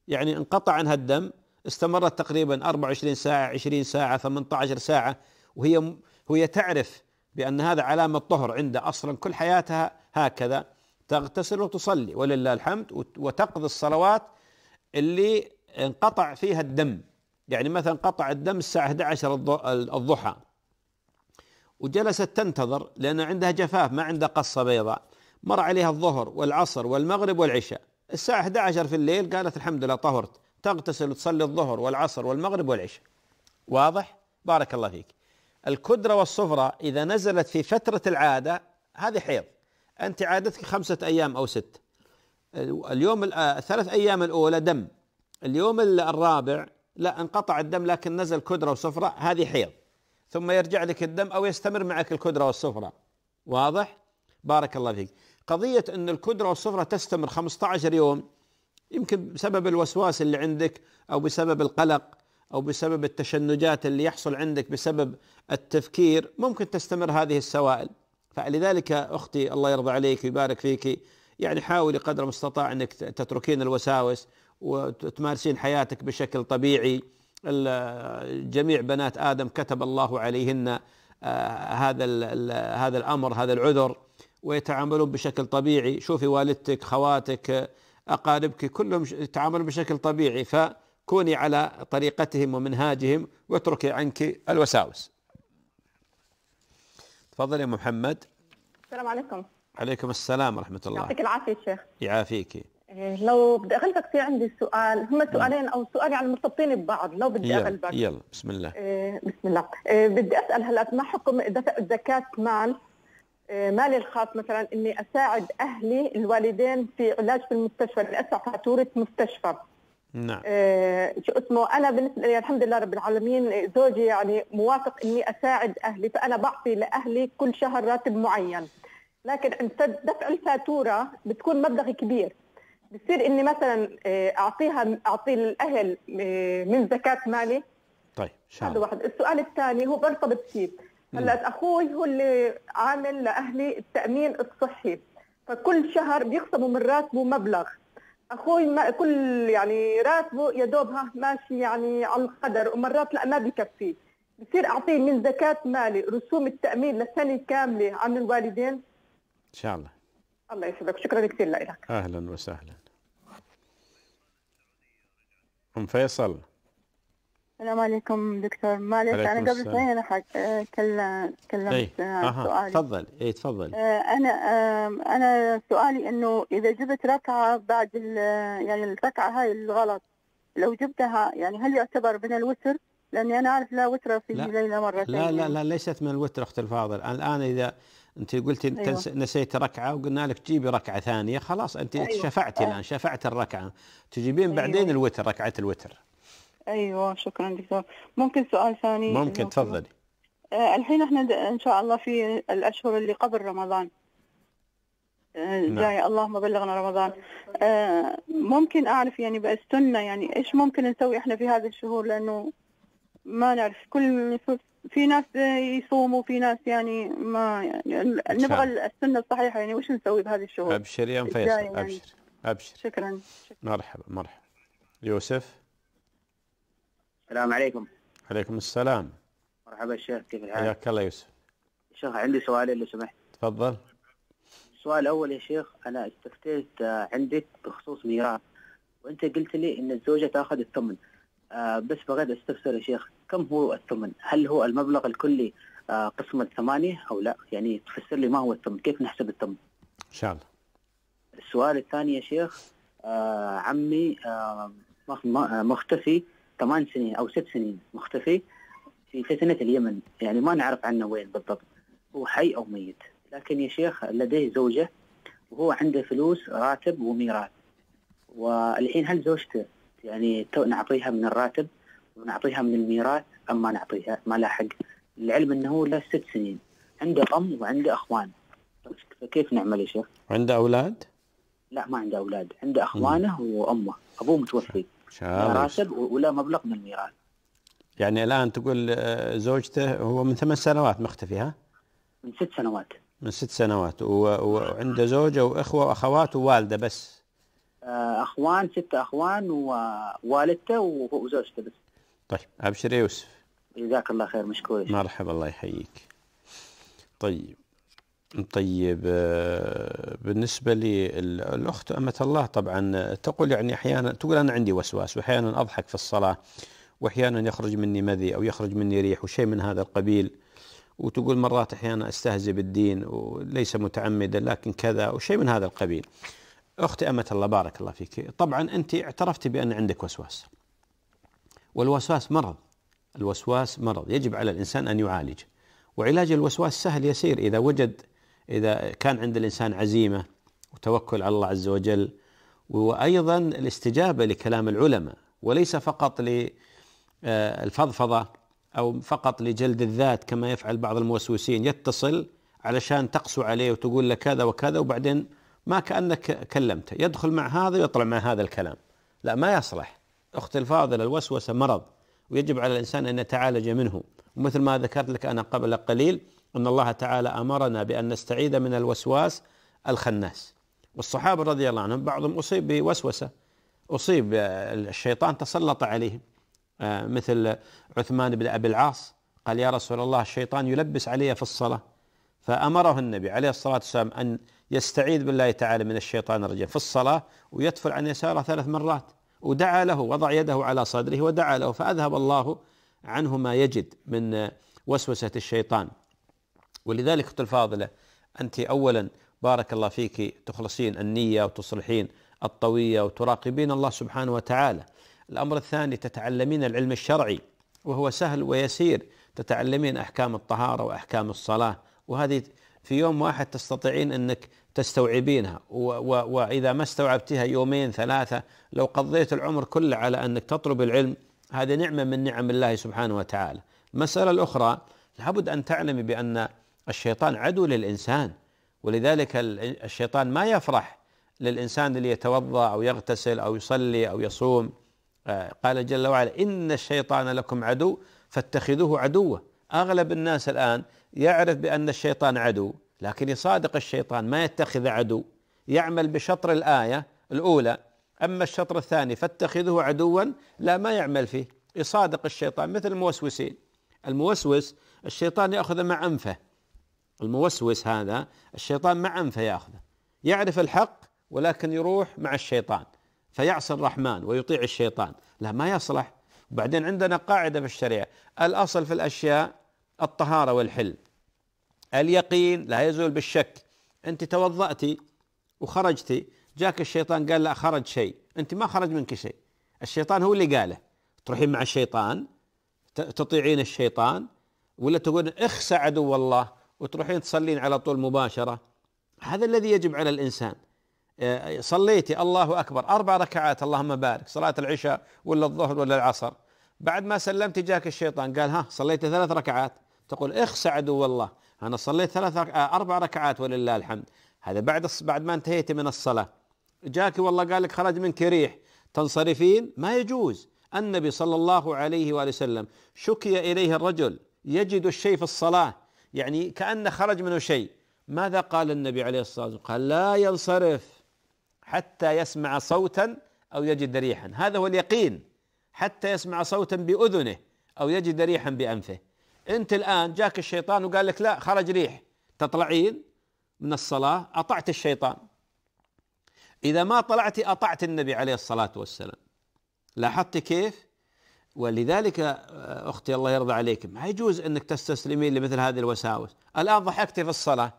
يعني انقطع عنها الدم استمرت تقريبا 24 ساعة 20 ساعة 18 ساعة وهي وهي تعرف بأن هذا علامة طهر عندها أصلا كل حياتها هكذا تغتسل وتصلي ولله الحمد وتقضي الصلوات اللي انقطع فيها الدم يعني مثلا قطع الدم الساعة 11 الضحى وجلست تنتظر لأن عندها جفاف ما عندها قصة بيضاء مر عليها الظهر والعصر والمغرب والعشاء الساعة 11 في الليل قالت الحمد لله طهرت تغتسل وتصلي الظهر والعصر والمغرب والعشاء واضح بارك الله فيك الكدرة والصفرة إذا نزلت في فترة العادة هذه حيض أنت عادتك خمسة أيام أو ست اليوم الثلاث آه، أيام الأولى دم اليوم الرابع لا انقطع الدم لكن نزل كدرة وصفرة هذه حيض ثم يرجع لك الدم او يستمر معك الكدره والصفره واضح؟ بارك الله فيك قضيه ان الكدره والصفره تستمر 15 يوم يمكن بسبب الوسواس اللي عندك او بسبب القلق او بسبب التشنجات اللي يحصل عندك بسبب التفكير ممكن تستمر هذه السوائل فلذلك اختي الله يرضى عليك ويبارك فيك يعني حاولي قدر المستطاع انك تتركين الوساوس وتمارسين حياتك بشكل طبيعي جميع بنات ادم كتب الله عليهن آه، هذا هذا الامر هذا العذر ويتعاملون بشكل طبيعي شوفي والدتك خواتك اقاربك كلهم يتعاملون بشكل طبيعي فكوني على طريقتهم ومنهاجهم واتركي عنك الوساوس تفضل يا محمد السلام عليكم عليكم السلام ورحمه الله يعطيك العافيه شيخ يعافيك إيه، لو بدي اغلبك في عندي سؤال هم سؤالين او سؤال يعني مرتبطين ببعض لو بدي يلا اغلبك يلا بسم الله إيه، بسم الله إيه، بدي اسال هلا ما حكم دفع زكاه مال مالي الخاص مثلا اني اساعد اهلي الوالدين في علاج في المستشفى اني ادفع فاتوره مستشفى نعم شو اسمه انا بالنسبه لي الحمد لله رب العالمين زوجي يعني موافق اني اساعد اهلي فانا بعطي لاهلي كل شهر راتب معين لكن عند دفع الفاتوره بتكون مبلغ كبير بصير اني مثلا آه، اعطيها اعطي الاهل آه، من زكاه مالي طيب شعر. هذا واحد السؤال الثاني هو برتبط فيه هلا اخوي هو اللي عامل لاهلي التامين الصحي فكل شهر بيخصموا من راتبه مبلغ اخوي ما كل يعني راتبه يا دوبها ماشي يعني على القدر ومرات لا ما بكفي بصير اعطيه من زكاه مالي رسوم التامين للسنه كامله عن الوالدين ان شاء الله الله يسعدك شكرا كثير لك اهلا وسهلا ام فيصل السلام عليكم دكتور معلش انا قبل شوي انا حق كلمت ايه. أه. سؤالي تفضل اي تفضل أه، انا انا سؤالي انه اذا جبت ركعه بعد يعني الركعه هاي الغلط لو جبتها يعني هل يعتبر من الوتر؟ لاني انا اعرف لا وتر في لا. ليله مرتين لا لا يعني. لا ليست من الوتر اختي الفاضل الان اذا انت قلتي أيوة. نسيت ركعه وقلنا لك جيبي ركعه ثانيه خلاص انت أيوة. شفعتي الان أيوة. شفعت الركعه تجيبين أيوة. بعدين الوتر ركعه الوتر ايوه شكرا دكتور ممكن سؤال ثاني ممكن تفضلي آه الحين احنا ان شاء الله في الاشهر اللي قبل رمضان آه، نعم. جاي اللهم بلغنا رمضان آه، ممكن اعرف يعني بالسنه يعني ايش ممكن نسوي احنا في هذه الشهور لانه ما نعرف كل في ناس يصوموا في ناس يعني ما يعني نبغى السنه الصحيحه يعني وش نسوي بهذه الشهور؟ ابشر يا ام فيصل يعني. ابشر ابشر شكرا, شكرا. مرحبا مرحبا يوسف السلام عليكم عليكم السلام مرحبا الشيخ كيف الحال؟ حياك الله يوسف شيخ عندي سؤالين لو سمحت تفضل السؤال الاول يا شيخ انا استفتيت عندك بخصوص ميراث وانت قلت لي ان الزوجه تاخذ الثمن آه، بس بغيت استفسر يا شيخ كم هو الثمن؟ هل هو المبلغ الكلي آه، قسم الثمانية أو لا؟ يعني تفسر لي ما هو الثمن؟ كيف نحسب الثمن؟ إن شاء الله السؤال الثاني يا شيخ آه، عمي مختفي ثمان سنين أو ست سنين مختفي في فتنة اليمن يعني ما نعرف عنه وين بالضبط هو حي أو ميت لكن يا شيخ لديه زوجة وهو عنده فلوس راتب وميراث والحين هل زوجته يعني نعطيها من الراتب ونعطيها من الميراث أم ما نعطيها ما لا حق العلم أنه هو له ست سنين عنده أم وعنده أخوان فكيف نعمل يا شيخ؟ عنده أولاد؟ لا ما عنده أولاد عنده أخوانه مم. وأمه أبوه متوفي راتب ولا مبلغ من الميراث يعني الآن تقول آه، زوجته هو من ثمان سنوات مختفي ها؟ من ست سنوات من ست سنوات وعنده زوجة وإخوة وأخوات ووالدة بس اخوان ستة اخوان ووالدته وزوجته بس طيب ابشر يا يوسف جزاك الله خير مشكور مرحبا الله يحييك طيب طيب آه، بالنسبه للاخت امه الله طبعا تقول يعني احيانا تقول انا عندي وسواس واحيانا اضحك في الصلاه واحيانا يخرج مني مذي او يخرج مني ريح وشيء من هذا القبيل وتقول مرات احيانا استهزئ بالدين وليس متعمدا لكن كذا وشيء من هذا القبيل اختي امه الله بارك الله فيك طبعا انت اعترفتي بان عندك وسواس والوسواس مرض الوسواس مرض يجب على الانسان ان يعالج وعلاج الوسواس سهل يسير اذا وجد اذا كان عند الانسان عزيمه وتوكل على الله عز وجل وايضا الاستجابه لكلام العلماء وليس فقط للفضفضه آه، او فقط لجلد الذات كما يفعل بعض الموسوسين يتصل علشان تقسو عليه وتقول له كذا وكذا وبعدين ما كأنك كلمته يدخل مع هذا ويطلع مع هذا الكلام لا ما يصلح أخت الفاضلة الوسوسة مرض ويجب على الإنسان أن يتعالج منه ومثل ما ذكرت لك أنا قبل قليل أن الله تعالى أمرنا بأن نستعيذ من الوسواس الخناس والصحابة رضي الله عنهم بعضهم أصيب بوسوسة أصيب آه، الشيطان تسلط عليهم آه، مثل عثمان بن أبي العاص قال يا رسول الله الشيطان يلبس علي في الصلاة فأمره النبي عليه الصلاة والسلام أن يستعيذ بالله تعالى من الشيطان الرجيم في الصلاة ويدفل عن يساره ثلاث مرات ودعا له وضع يده على صدره ودعا له فأذهب الله عنه ما يجد من وسوسة الشيطان ولذلك أخت الفاضلة أنت أولا بارك الله فيك تخلصين النية وتصلحين الطوية وتراقبين الله سبحانه وتعالى الأمر الثاني تتعلمين العلم الشرعي وهو سهل ويسير تتعلمين أحكام الطهارة وأحكام الصلاة وهذه في يوم واحد تستطيعين انك تستوعبينها واذا ما استوعبتها يومين ثلاثه لو قضيت العمر كله على انك تطلب العلم هذه نعمه من نعم الله سبحانه وتعالى. المساله الاخرى لابد ان تعلمي بان الشيطان عدو للانسان ولذلك الشيطان ما يفرح للانسان اللي يتوضا او يغتسل او يصلي او يصوم آه، قال جل وعلا ان الشيطان لكم عدو فاتخذوه عدوا اغلب الناس الان يعرف بأن الشيطان عدو لكن يصادق الشيطان ما يتخذ عدو يعمل بشطر الآية الأولى أما الشطر الثاني فاتخذه عدوا لا ما يعمل فيه يصادق الشيطان مثل الموسوسين الموسوس الشيطان يأخذه مع أنفه الموسوس هذا الشيطان مع أنفه يأخذه يعرف الحق ولكن يروح مع الشيطان فيعصي الرحمن ويطيع الشيطان لا ما يصلح وبعدين عندنا قاعدة في الشريعة الأصل في الأشياء الطهارة والحل اليقين لا يزول بالشك أنت توضأتي وخرجتي جاك الشيطان قال لا خرج شيء أنت ما خرج منك شيء الشيطان هو اللي قاله تروحين مع الشيطان تطيعين الشيطان ولا تقول اخسى عدو الله وتروحين تصلين على طول مباشرة هذا الذي يجب على الإنسان آه، صليتي الله أكبر أربع ركعات اللهم بارك صلاة العشاء ولا الظهر ولا العصر بعد ما سلمت جاك الشيطان قال ها صليت ثلاث ركعات تقول اخس عدو الله انا صليت ثلاث آه، اربع ركعات ولله الحمد هذا بعد بعد ما انتهيت من الصلاه جاك والله قال لك خرج منك ريح تنصرفين ما يجوز النبي صلى الله عليه واله وسلم شكي اليه الرجل يجد الشيء في الصلاه يعني كانه خرج منه شيء ماذا قال النبي عليه الصلاه والسلام؟ قال لا ينصرف حتى يسمع صوتا او يجد ريحا، هذا هو اليقين حتى يسمع صوتا باذنه او يجد ريحا بانفه، انت الان جاك الشيطان وقال لك لا خرج ريح تطلعين من الصلاه اطعت الشيطان اذا ما طلعت اطعت النبي عليه الصلاه والسلام لاحظتي كيف ولذلك آه، اختي الله يرضى عليك ما يجوز انك تستسلمين لمثل هذه الوساوس الان ضحكتي في الصلاه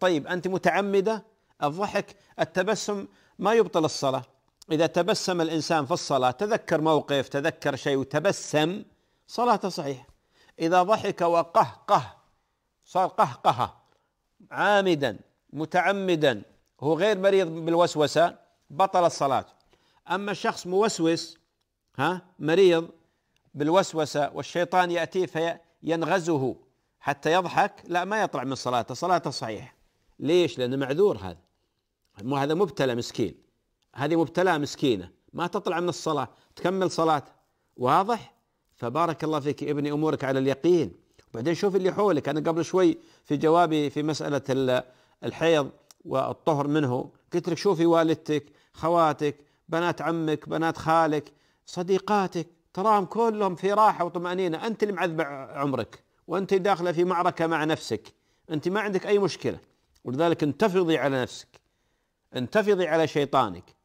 طيب انت متعمده الضحك التبسم ما يبطل الصلاه اذا تبسم الانسان في الصلاه تذكر موقف تذكر شيء وتبسم صلاته صحيحه إذا ضحك وقهقه صار قهقه عامدا متعمدا هو غير مريض بالوسوسة بطل الصلاة أما الشخص موسوس ها مريض بالوسوسة والشيطان يأتيه فينغزه حتى يضحك لا ما يطلع من صلاته صلاته صحيح ليش لأنه معذور هذا مو هذا مبتلى مسكين هذه مبتلاه مسكينة ما تطلع من الصلاة تكمل صلاته واضح فبارك الله فيك ابني امورك على اليقين وبعدين شوف اللي حولك انا قبل شوي في جوابي في مساله الحيض والطهر منه قلت لك شوفي والدتك خواتك بنات عمك بنات خالك صديقاتك تراهم كلهم في راحه وطمانينه انت اللي معذبه عمرك وانت داخله في معركه مع نفسك انت ما عندك اي مشكله ولذلك انتفضي على نفسك انتفضي على شيطانك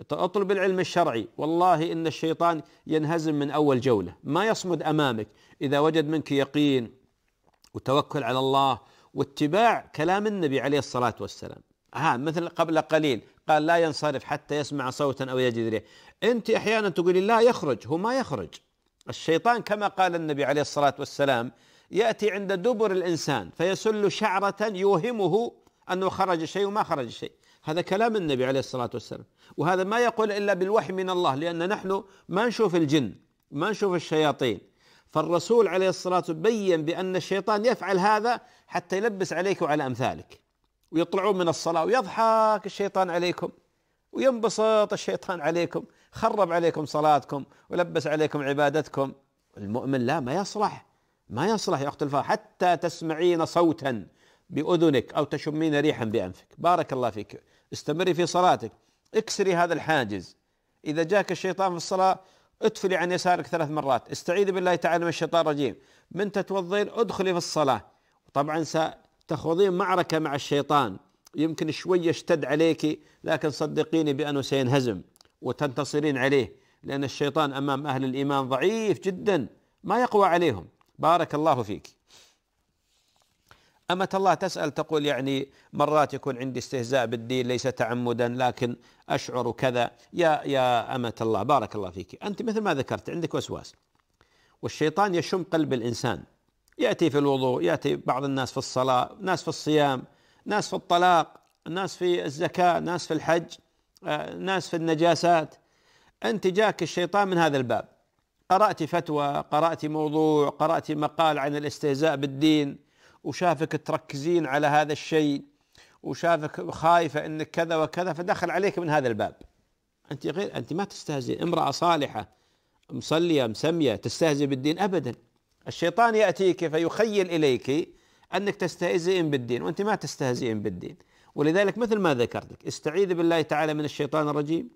اطلب العلم الشرعي والله ان الشيطان ينهزم من اول جوله ما يصمد امامك اذا وجد منك يقين وتوكل على الله واتباع كلام النبي عليه الصلاه والسلام ها مثل قبل قليل قال لا ينصرف حتى يسمع صوتا او يجد ريح انت احيانا تقولي لا يخرج هو ما يخرج الشيطان كما قال النبي عليه الصلاه والسلام ياتي عند دبر الانسان فيسل شعره يوهمه انه خرج شيء وما خرج شيء هذا كلام النبي عليه الصلاة والسلام وهذا ما يقول إلا بالوحي من الله لأن نحن ما نشوف الجن ما نشوف الشياطين فالرسول عليه الصلاة والسلام بين بأن الشيطان يفعل هذا حتى يلبس عليك وعلى أمثالك ويطلعون من الصلاة ويضحك الشيطان عليكم وينبسط الشيطان عليكم خرب عليكم صلاتكم ولبس عليكم عبادتكم المؤمن لا ما يصلح ما يصلح يا أخت الفاضل حتى تسمعين صوتا بأذنك أو تشمين ريحا بأنفك بارك الله فيك استمري في صلاتك اكسري هذا الحاجز إذا جاك الشيطان في الصلاة ادفلي عن يسارك ثلاث مرات استعيذ بالله تعالى من الشيطان الرجيم من تتوضين ادخلي في الصلاة طبعا ستخوضين معركة مع الشيطان يمكن شوية اشتد عليك لكن صدقيني بأنه سينهزم وتنتصرين عليه لأن الشيطان أمام أهل الإيمان ضعيف جدا ما يقوى عليهم بارك الله فيك أمة الله تسأل تقول يعني مرات يكون عندي استهزاء بالدين ليس تعمدا لكن أشعر كذا يا يا أمة الله بارك الله فيك أنت مثل ما ذكرت عندك وسواس والشيطان يشم قلب الإنسان يأتي في الوضوء يأتي بعض الناس في الصلاة ناس في الصيام ناس في الطلاق ناس في الزكاة ناس في الحج آه، ناس في النجاسات أنت جاك الشيطان من هذا الباب قرأت فتوى قرأت موضوع قرأت مقال عن الاستهزاء بالدين وشافك تركزين على هذا الشيء وشافك خايفة انك كذا وكذا فدخل عليك من هذا الباب انت غير انت ما تستهزئ امرأة صالحة مصلية مسمية تستهزئ بالدين ابدا الشيطان يأتيك فيخيل اليك انك تستهزئين بالدين وانت ما تستهزئين بالدين ولذلك مثل ما ذكرتك استعيذ بالله تعالى من الشيطان الرجيم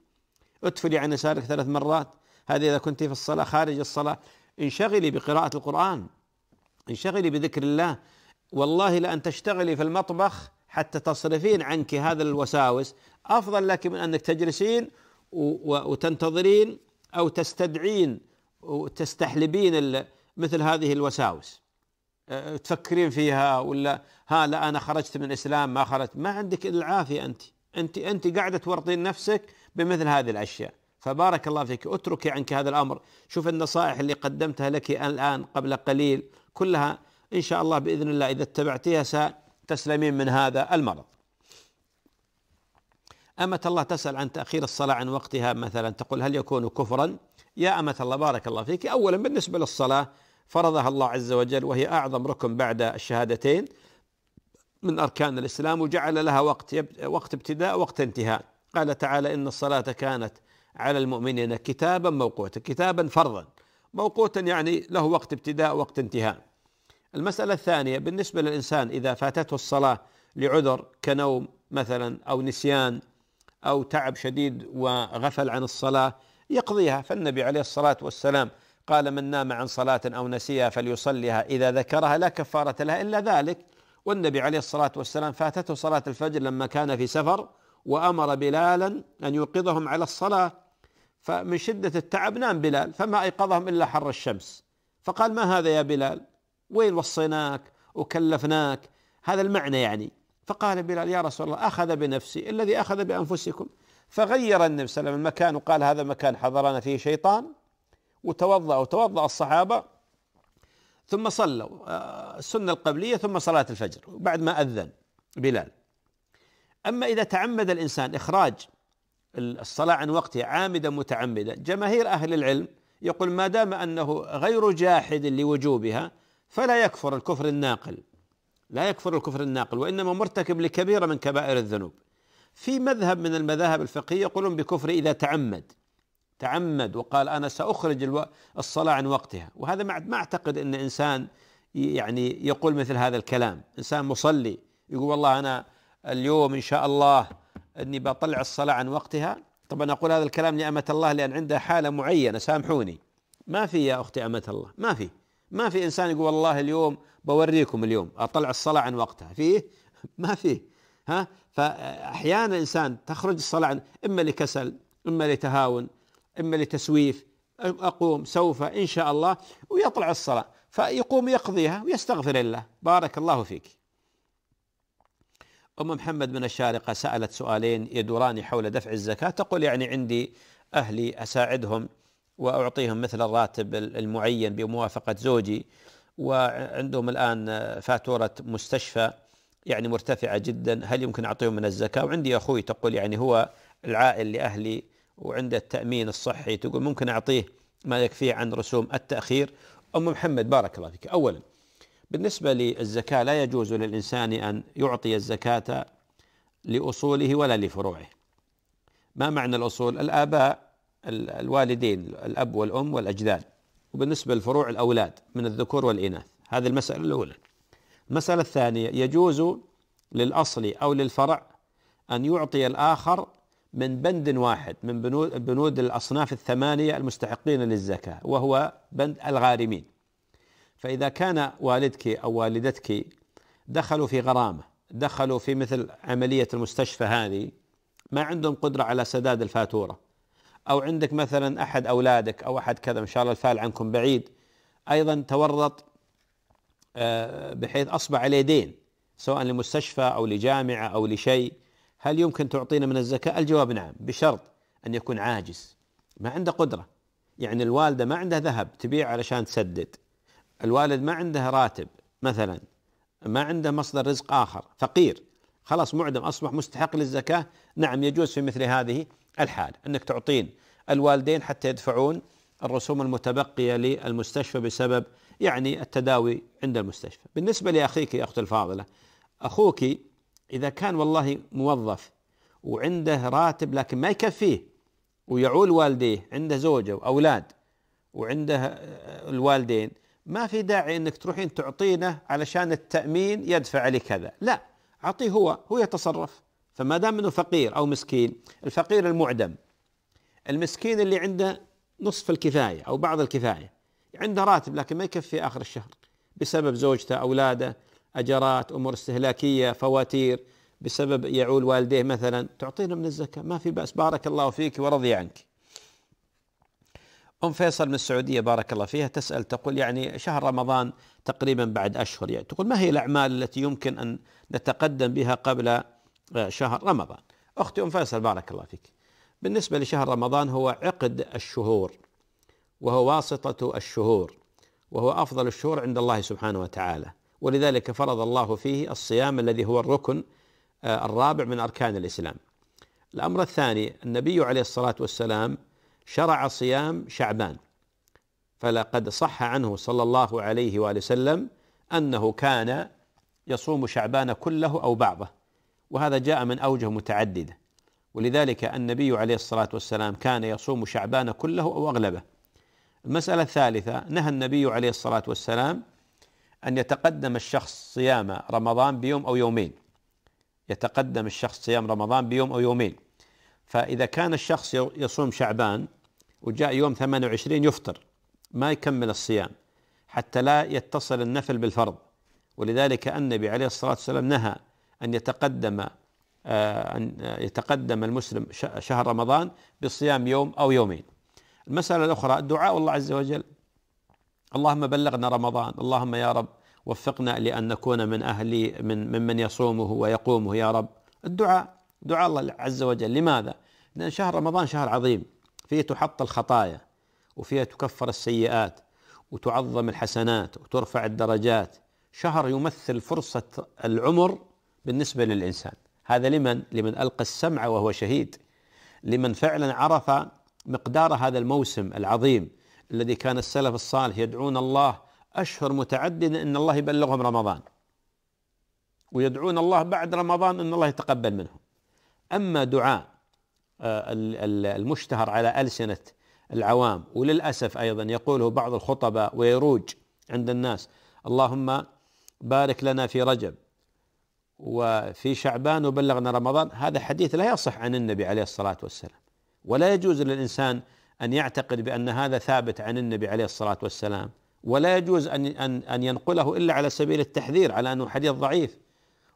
اتفلي عن يسارك ثلاث مرات هذه اذا كنت في الصلاة خارج الصلاة انشغلي بقراءة القرآن انشغلي بذكر الله والله لأن تشتغلي في المطبخ حتى تصرفين عنك هذا الوساوس أفضل لك من أنك تجلسين وتنتظرين أو تستدعين وتستحلبين مثل هذه الوساوس تفكرين فيها ولا ها لا أنا خرجت من الإسلام ما خرجت ما عندك إلا العافية أنت أنت أنت قاعدة تورطين نفسك بمثل هذه الأشياء فبارك الله فيك اتركي عنك هذا الأمر شوف النصائح اللي قدمتها لك الآن قبل قليل كلها إن شاء الله بإذن الله إذا اتبعتيها ستسلمين من هذا المرض أمة الله تسأل عن تأخير الصلاة عن وقتها مثلا تقول هل يكون كفرا يا أمة الله بارك الله فيك أولا بالنسبة للصلاة فرضها الله عز وجل وهي أعظم ركن بعد الشهادتين من أركان الإسلام وجعل لها وقت وقت ابتداء وقت انتهاء قال تعالى إن الصلاة كانت على المؤمنين كتابا موقوتا كتابا فرضا موقوتا يعني له وقت ابتداء وقت انتهاء المسألة الثانية بالنسبة للإنسان إذا فاتته الصلاة لعذر كنوم مثلا أو نسيان أو تعب شديد وغفل عن الصلاة يقضيها فالنبي عليه الصلاة والسلام قال من نام عن صلاة أو نسيها فليصليها إذا ذكرها لا كفارة لها إلا ذلك والنبي عليه الصلاة والسلام فاتته صلاة الفجر لما كان في سفر وأمر بلالا أن يوقظهم على الصلاة فمن شدة التعب نام بلال فما أيقظهم إلا حر الشمس فقال ما هذا يا بلال وين وصيناك وكلفناك هذا المعنى يعني فقال بلال يا رسول الله أخذ بنفسي الذي أخذ بأنفسكم فغير النبي صلى الله عليه وسلم المكان وقال هذا مكان حضرنا فيه شيطان وتوضأ وتوضأ الصحابة ثم صلوا آه، السنة القبلية ثم صلاة الفجر بعد ما أذن بلال أما إذا تعمد الإنسان إخراج الصلاة عن وقتها عامدا متعمدا جماهير أهل العلم يقول ما دام أنه غير جاحد لوجوبها فلا يكفر الكفر الناقل لا يكفر الكفر الناقل وإنما مرتكب لكبيرة من كبائر الذنوب في مذهب من المذاهب الفقهية يقولون بكفر إذا تعمد تعمد وقال أنا سأخرج الصلاة عن وقتها وهذا ما أعتقد أن إنسان يعني يقول مثل هذا الكلام إنسان مصلي يقول والله أنا اليوم إن شاء الله أني بطلع الصلاة عن وقتها طبعا أقول هذا الكلام لأمة الله لأن عندها حالة معينة سامحوني ما في يا أختي أمة الله ما في ما في انسان يقول والله اليوم بوريكم اليوم اطلع الصلاه عن وقتها فيه ما فيه ها فاحيانا الانسان تخرج الصلاه عن اما لكسل اما لتهاون اما لتسويف اقوم سوف ان شاء الله ويطلع الصلاه فيقوم يقضيها ويستغفر الله بارك الله فيك أم محمد من الشارقة سألت سؤالين يدوران حول دفع الزكاة تقول يعني عندي أهلي أساعدهم واعطيهم مثل الراتب المعين بموافقه زوجي وعندهم الان فاتوره مستشفى يعني مرتفعه جدا هل يمكن اعطيهم من الزكاه وعندي اخوي تقول يعني هو العائل لاهلي وعنده التامين الصحي تقول ممكن اعطيه ما يكفيه عن رسوم التاخير ام محمد بارك الله فيك اولا بالنسبه للزكاه لا يجوز للانسان ان يعطي الزكاه لاصوله ولا لفروعه ما معنى الاصول الاباء الوالدين الأب والأم والأجداد وبالنسبة لفروع الأولاد من الذكور والإناث هذه المسألة الأولى المسألة الثانية يجوز للأصل أو للفرع أن يعطي الآخر من بند واحد من بنود, الأصناف الثمانية المستحقين للزكاة وهو بند الغارمين فإذا كان والدك أو والدتك دخلوا في غرامة دخلوا في مثل عملية المستشفى هذه ما عندهم قدرة على سداد الفاتورة أو عندك مثلا أحد أولادك أو أحد كذا إن شاء الله الفال عنكم بعيد أيضا تورط آه، بحيث أصبح عليه دين سواء لمستشفى أو لجامعة أو لشيء هل يمكن تعطينا من الزكاة؟ الجواب نعم بشرط أن يكون عاجز ما عنده قدرة يعني الوالدة ما عندها ذهب تبيع علشان تسدد الوالد ما عنده راتب مثلا ما عنده مصدر رزق آخر فقير خلاص معدم أصبح مستحق للزكاة نعم يجوز في مثل هذه الحال أنك تعطين الوالدين حتى يدفعون الرسوم المتبقية للمستشفى بسبب يعني التداوي عند المستشفى بالنسبة لأخيك يا أختي الفاضلة أخوك إذا كان والله موظف وعنده راتب لكن ما يكفيه ويعول والديه عنده زوجة وأولاد وعنده الوالدين ما في داعي انك تروحين تعطينه علشان التأمين يدفع لي كذا لا أعطيه هو هو يتصرف فما دام انه فقير او مسكين الفقير المعدم المسكين اللي عنده نصف الكفايه او بعض الكفايه عنده راتب لكن ما يكفي اخر الشهر بسبب زوجته اولاده اجرات امور استهلاكيه فواتير بسبب يعول والديه مثلا تعطينا من الزكاه ما في باس بارك الله فيك ورضي عنك أم فيصل من السعودية بارك الله فيها تسأل تقول يعني شهر رمضان تقريبا بعد أشهر يعني تقول ما هي الأعمال التي يمكن أن نتقدم بها قبل آه، شهر رمضان أختي أم فيصل بارك الله فيك بالنسبة لشهر رمضان هو عقد الشهور وهو واسطة الشهور وهو أفضل الشهور عند الله سبحانه وتعالى ولذلك فرض الله فيه الصيام الذي هو الركن آه، الرابع من أركان الإسلام الأمر الثاني النبي عليه الصلاة والسلام شرع صيام شعبان فلقد صح عنه صلى الله عليه وآله وسلم أنه كان يصوم شعبان كله أو بعضه وهذا جاء من اوجه متعدده ولذلك النبي عليه الصلاه والسلام كان يصوم شعبان كله او اغلبه. المساله الثالثه نهى النبي عليه الصلاه والسلام ان يتقدم الشخص صيام رمضان بيوم او يومين. يتقدم الشخص صيام رمضان بيوم او يومين. فاذا كان الشخص يصوم شعبان وجاء يوم 28 يفطر ما يكمل الصيام حتى لا يتصل النفل بالفرض ولذلك النبي عليه الصلاه والسلام نهى أن يتقدم آه، أن يتقدم المسلم شهر رمضان بصيام يوم أو يومين المسألة الأخرى دعاء الله عز وجل اللهم بلغنا رمضان اللهم يا رب وفقنا لأن نكون من أهل من ممن يصومه ويقومه يا رب الدعاء دعاء الله عز وجل لماذا؟ لأن شهر رمضان شهر عظيم فيه تحط الخطايا وفيها تكفر السيئات وتعظم الحسنات وترفع الدرجات شهر يمثل فرصة العمر بالنسبة للإنسان هذا لمن؟ لمن ألقى السمع وهو شهيد لمن فعلا عرف مقدار هذا الموسم العظيم الذي كان السلف الصالح يدعون الله أشهر متعددة أن الله يبلغهم رمضان ويدعون الله بعد رمضان أن الله يتقبل منهم أما دعاء آه، المشتهر على ألسنة العوام وللأسف أيضا يقوله بعض الخطباء ويروج عند الناس اللهم بارك لنا في رجب وفي شعبان وبلغنا رمضان هذا حديث لا يصح عن النبي عليه الصلاة والسلام ولا يجوز للإنسان أن يعتقد بأن هذا ثابت عن النبي عليه الصلاة والسلام ولا يجوز أن أن أن ينقله إلا على سبيل التحذير على أنه حديث ضعيف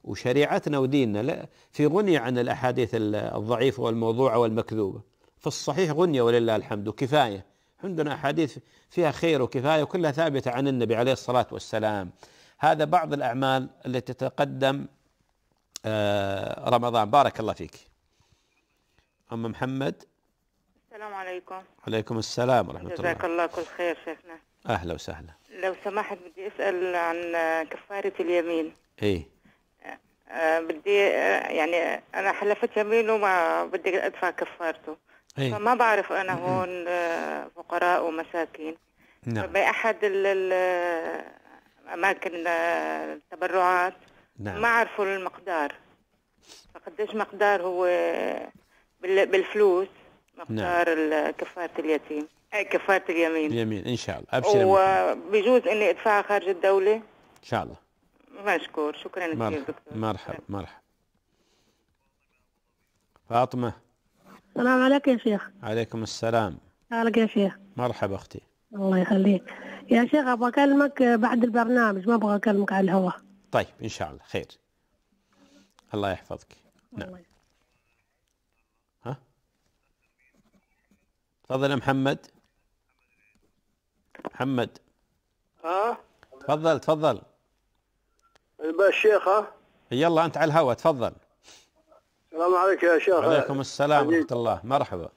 وشريعتنا وديننا لا في غنية عن الأحاديث الضعيفة والموضوعة والمكذوبة في الصحيح غنية ولله الحمد وكفاية عندنا أحاديث فيها خير وكفاية وكلها ثابتة عن النبي عليه الصلاة والسلام هذا بعض الأعمال التي تتقدم آه، رمضان بارك الله فيك أم محمد السلام عليكم عليكم السلام ورحمة الله جزاك الله كل خير شيخنا أهلا وسهلا لو سمحت بدي أسأل عن كفارة اليمين إيه آه، بدي آه، يعني أنا حلفت يمين وما بدي أدفع كفارته إيه؟ فما بعرف أنا هون فقراء ومساكين نعم بأحد الأماكن التبرعات نعم. ما عرفوا المقدار فقديش مقدار هو بالفلوس مقدار نعم. كفارة اليتيم كفارة اليمين اليمين إن شاء الله أبشر وبجوز إني أدفعها خارج الدولة إن شاء الله مشكور شكرا كثير دكتور مرحبا مرحبا فاطمة السلام عليكم يا شيخ عليكم السلام عليك يا شيخ مرحبا أختي الله يخليك يا شيخ أبغى أكلمك بعد البرنامج ما أبغى أكلمك على الهواء طيب ان شاء الله خير الله يحفظك نعم ها تفضل يا محمد محمد ها تفضل تفضل الشيخ ها يلا انت على الهواء تفضل السلام عليك يا شيخ وعليكم السلام ورحمه الله مرحبا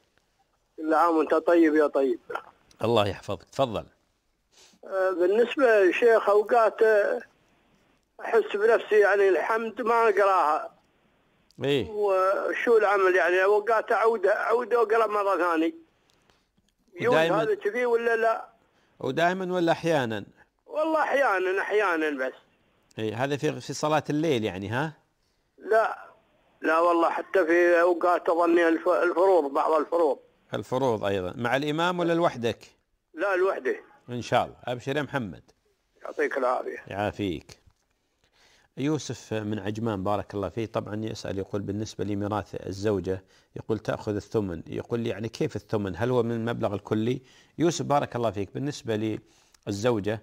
كل عام وانت طيب يا طيب الله يحفظك تفضل آه، بالنسبه للشيخ اوقات آه، احس بنفسي يعني الحمد ما اقراها ايه وشو العمل يعني اوقات اعود اعود واقرا مره ثانيه يوم هذا كذي ولا لا؟ ودائما ولا احيانا؟ والله احيانا احيانا بس اي هذا في في صلاه الليل يعني ها؟ لا لا والله حتى في اوقات اظني الفروض بعض الفروض الفروض ايضا مع الامام ولا لوحدك؟ لا لوحدي ان شاء الله ابشر يا محمد يعطيك العافيه يعافيك يوسف من عجمان بارك الله فيه طبعا يسأل يقول بالنسبة لميراث الزوجة يقول تأخذ الثمن يقول يعني كيف الثمن هل هو من المبلغ الكلي يوسف بارك الله فيك بالنسبة للزوجة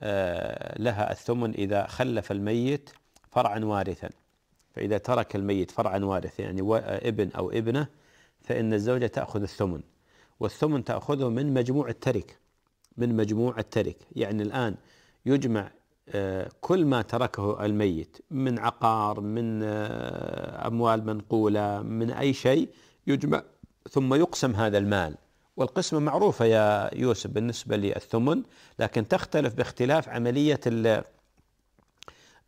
آه، لها الثمن إذا خلف الميت فرعا وارثا فإذا ترك الميت فرعا وارثا يعني آه، ابن أو ابنة فإن الزوجة تأخذ الثمن والثمن تأخذه من مجموع الترك من مجموع الترك يعني الآن يجمع كل ما تركه الميت من عقار من آه، أموال منقولة من أي شيء يجمع ثم يقسم هذا المال والقسمة معروفة يا يوسف بالنسبة للثمن لكن تختلف باختلاف عملية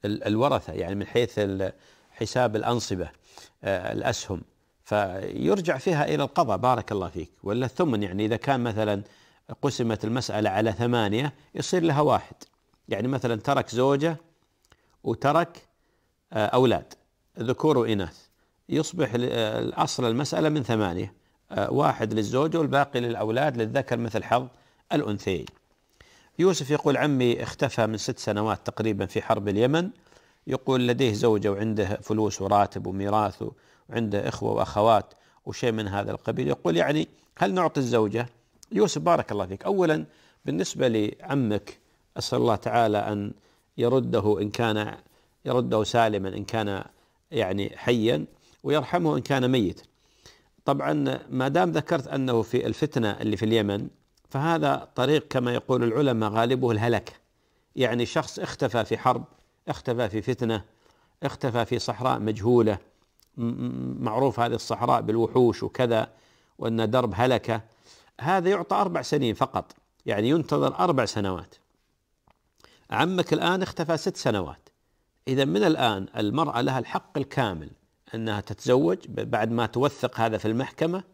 الورثة يعني من حيث حساب الأنصبة آه، الأسهم فيرجع فيها إلى القضاء بارك الله فيك ولا الثمن يعني إذا كان مثلا قسمت المسألة على ثمانية يصير لها واحد يعني مثلا ترك زوجه وترك آه، أولاد ذكور وإناث يصبح آه، الأصل المسألة من ثمانية آه، واحد للزوجة والباقي للأولاد للذكر مثل حظ الأنثيين يوسف يقول عمي اختفى من ست سنوات تقريبا في حرب اليمن يقول لديه زوجة وعنده فلوس وراتب وميراث وعنده إخوة وأخوات وشيء من هذا القبيل يقول يعني هل نعطي الزوجة يوسف بارك الله فيك أولا بالنسبة لعمك أسأل الله تعالى أن يرده إن كان يرده سالما إن كان يعني حيا ويرحمه إن كان ميتا طبعا ما دام ذكرت أنه في الفتنة اللي في اليمن فهذا طريق كما يقول العلماء غالبه الهلكة يعني شخص اختفى في حرب اختفى في فتنة اختفى في صحراء مجهولة معروف هذه الصحراء بالوحوش وكذا وأن درب هلكة هذا يعطى أربع سنين فقط يعني ينتظر أربع سنوات عمك الآن اختفى ست سنوات إذا من الآن المرأة لها الحق الكامل أنها تتزوج بعد ما توثق هذا في المحكمة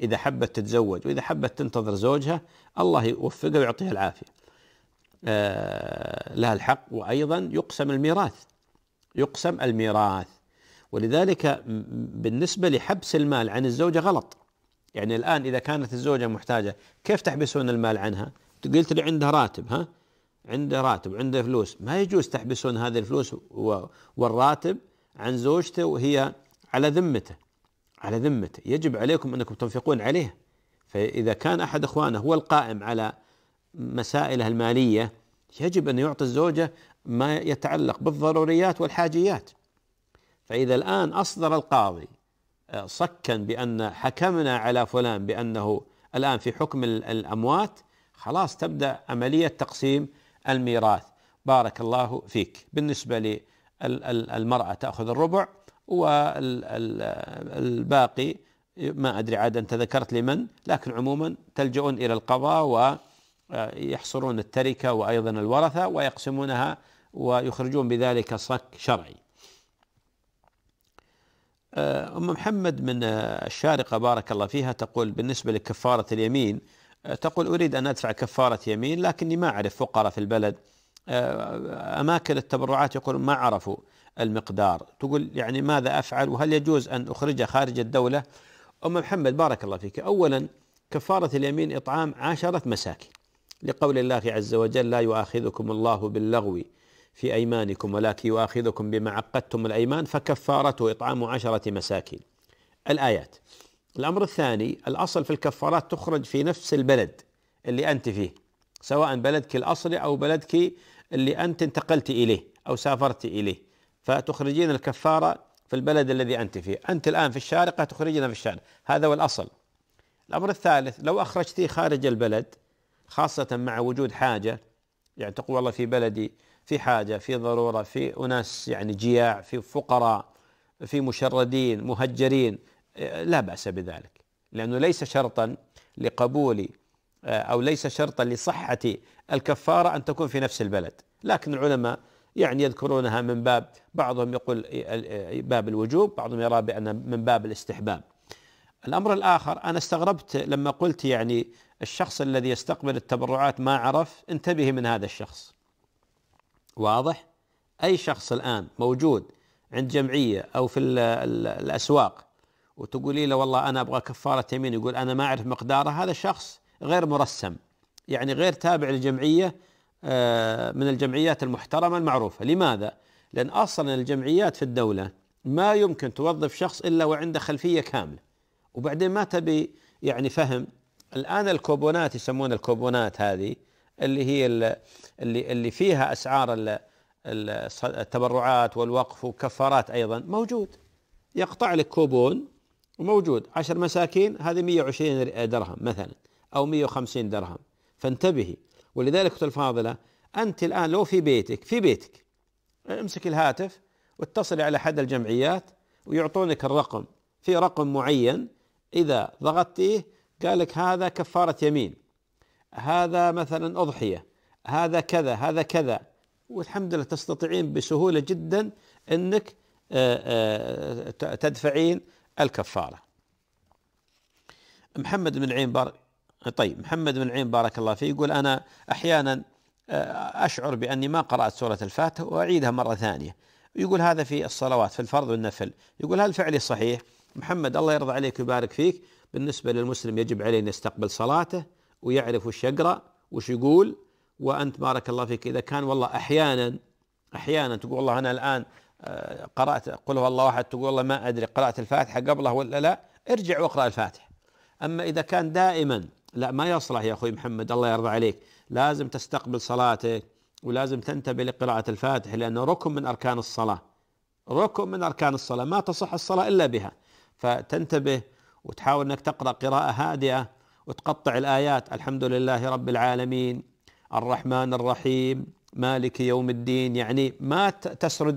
إذا حبت تتزوج وإذا حبت تنتظر زوجها الله يوفقها ويعطيها العافية آه لها الحق وأيضا يقسم الميراث يقسم الميراث ولذلك بالنسبة لحبس المال عن الزوجة غلط يعني الآن إذا كانت الزوجة محتاجة كيف تحبسون المال عنها قلت لي عندها راتب ها عنده راتب عنده فلوس ما يجوز تحبسون هذه الفلوس والراتب عن زوجته وهي على ذمته على ذمته يجب عليكم أنكم تنفقون عليه فإذا كان أحد إخوانه هو القائم على مسائله المالية يجب أن يعطي الزوجة ما يتعلق بالضروريات والحاجيات فإذا الآن أصدر القاضي آه، صكا بأن حكمنا على فلان بأنه الآن في حكم الأموات خلاص تبدأ عملية تقسيم الميراث بارك الله فيك بالنسبة للمرأة تأخذ الربع والباقي ما أدري عاد أنت ذكرت لمن لكن عموما تلجؤون إلى القضاء ويحصرون التركة وأيضا الورثة ويقسمونها ويخرجون بذلك صك شرعي أم محمد من الشارقة بارك الله فيها تقول بالنسبة لكفارة اليمين تقول أريد أن أدفع كفارة يمين لكني ما أعرف فقراء في البلد آه، أماكن التبرعات يقول ما عرفوا المقدار تقول يعني ماذا أفعل وهل يجوز أن أخرجها خارج الدولة أم محمد بارك الله فيك أولا كفارة اليمين إطعام عشرة مساكين لقول الله عز وجل لا يؤاخذكم الله باللغو في أيمانكم ولكن يؤاخذكم بما عقدتم الأيمان فكفارته إطعام عشرة مساكين الآيات الأمر الثاني الأصل في الكفارات تخرج في نفس البلد اللي أنت فيه سواء بلدك الأصلي أو بلدك اللي أنت انتقلت إليه أو سافرت إليه فتخرجين الكفارة في البلد الذي أنت فيه أنت الآن في الشارقة تخرجنا في الشارقة هذا هو الأصل الأمر الثالث لو أخرجتي خارج البلد خاصة مع وجود حاجة يعني تقول والله في بلدي في حاجة في ضرورة في أناس يعني جياع في فقراء في مشردين مهجرين لا باس بذلك لانه ليس شرطا لقبول آه، او ليس شرطا لصحه الكفاره ان تكون في نفس البلد لكن العلماء يعني يذكرونها من باب بعضهم يقول آه، باب الوجوب بعضهم يرى بان من باب الاستحباب الأمر الآخر أنا استغربت لما قلت يعني الشخص الذي يستقبل التبرعات ما عرف انتبهي من هذا الشخص واضح أي شخص الآن موجود عند جمعية أو في الأسواق وتقولي له والله انا ابغى كفاره يمين يقول انا ما اعرف مقداره هذا شخص غير مرسم يعني غير تابع للجمعيه آه، من الجمعيات المحترمه المعروفه، لماذا؟ لان اصلا الجمعيات في الدوله ما يمكن توظف شخص الا وعنده خلفيه كامله وبعدين ما تبي يعني فهم الان الكوبونات يسمون الكوبونات هذه اللي هي اللي اللي فيها اسعار التبرعات والوقف وكفارات ايضا موجود يقطع لك كوبون وموجود عشر مساكين هذه 120 درهم مثلا أو 150 درهم فانتبهي ولذلك أختي الفاضلة أنت الآن لو في بيتك في بيتك امسك الهاتف واتصلي على أحد الجمعيات ويعطونك الرقم في رقم معين إذا ضغطتيه قال لك هذا كفارة يمين هذا مثلا أضحية هذا كذا هذا كذا والحمد لله تستطيعين بسهولة جدا أنك آه، آه، تدفعين الكفارة محمد بن عين بار طيب محمد بن عين بارك الله فيه يقول أنا أحيانا آه، أشعر بأني ما قرأت سورة الفاتحة وأعيدها مرة ثانية يقول هذا في الصلوات في الفرض والنفل يقول هل فعلي صحيح محمد الله يرضى عليك ويبارك فيك بالنسبة للمسلم يجب عليه أن يستقبل صلاته ويعرف وش يقرأ وش يقول وأنت بارك الله فيك إذا كان والله أحيانا أحيانا تقول والله أنا الآن آه، قرأت قل هو الله أحد تقول والله ما أدري قرأت الفاتحة قبله ولا لا ارجع واقرأ الفاتحة أما إذا كان دائما لا ما يصلح يا أخوي محمد الله يرضى عليك لازم تستقبل صلاتك ولازم تنتبه لقراءة الفاتحة لأنه ركن من أركان الصلاة ركن من أركان الصلاة ما تصح الصلاة إلا بها فتنتبه وتحاول أنك تقرأ قراءة هادئة وتقطع الآيات الحمد لله رب العالمين الرحمن الرحيم مالك يوم الدين يعني ما تسرد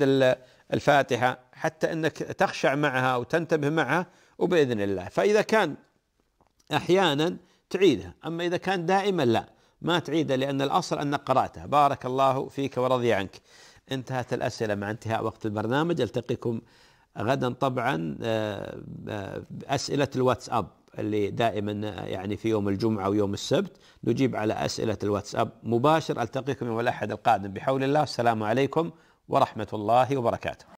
الفاتحة حتى أنك تخشع معها وتنتبه معها وبإذن الله فإذا كان أحيانا تعيدها أما إذا كان دائما لا ما تعيدها لأن الأصل أن قرأتها بارك الله فيك ورضي عنك انتهت الأسئلة مع انتهاء وقت البرنامج ألتقيكم غدا طبعا آه، آه، أسئلة الواتساب اللي دائما يعني في يوم الجمعة ويوم السبت نجيب على أسئلة الواتساب مباشر ألتقيكم يوم الأحد القادم بحول الله السلام عليكم ورحمة الله وبركاته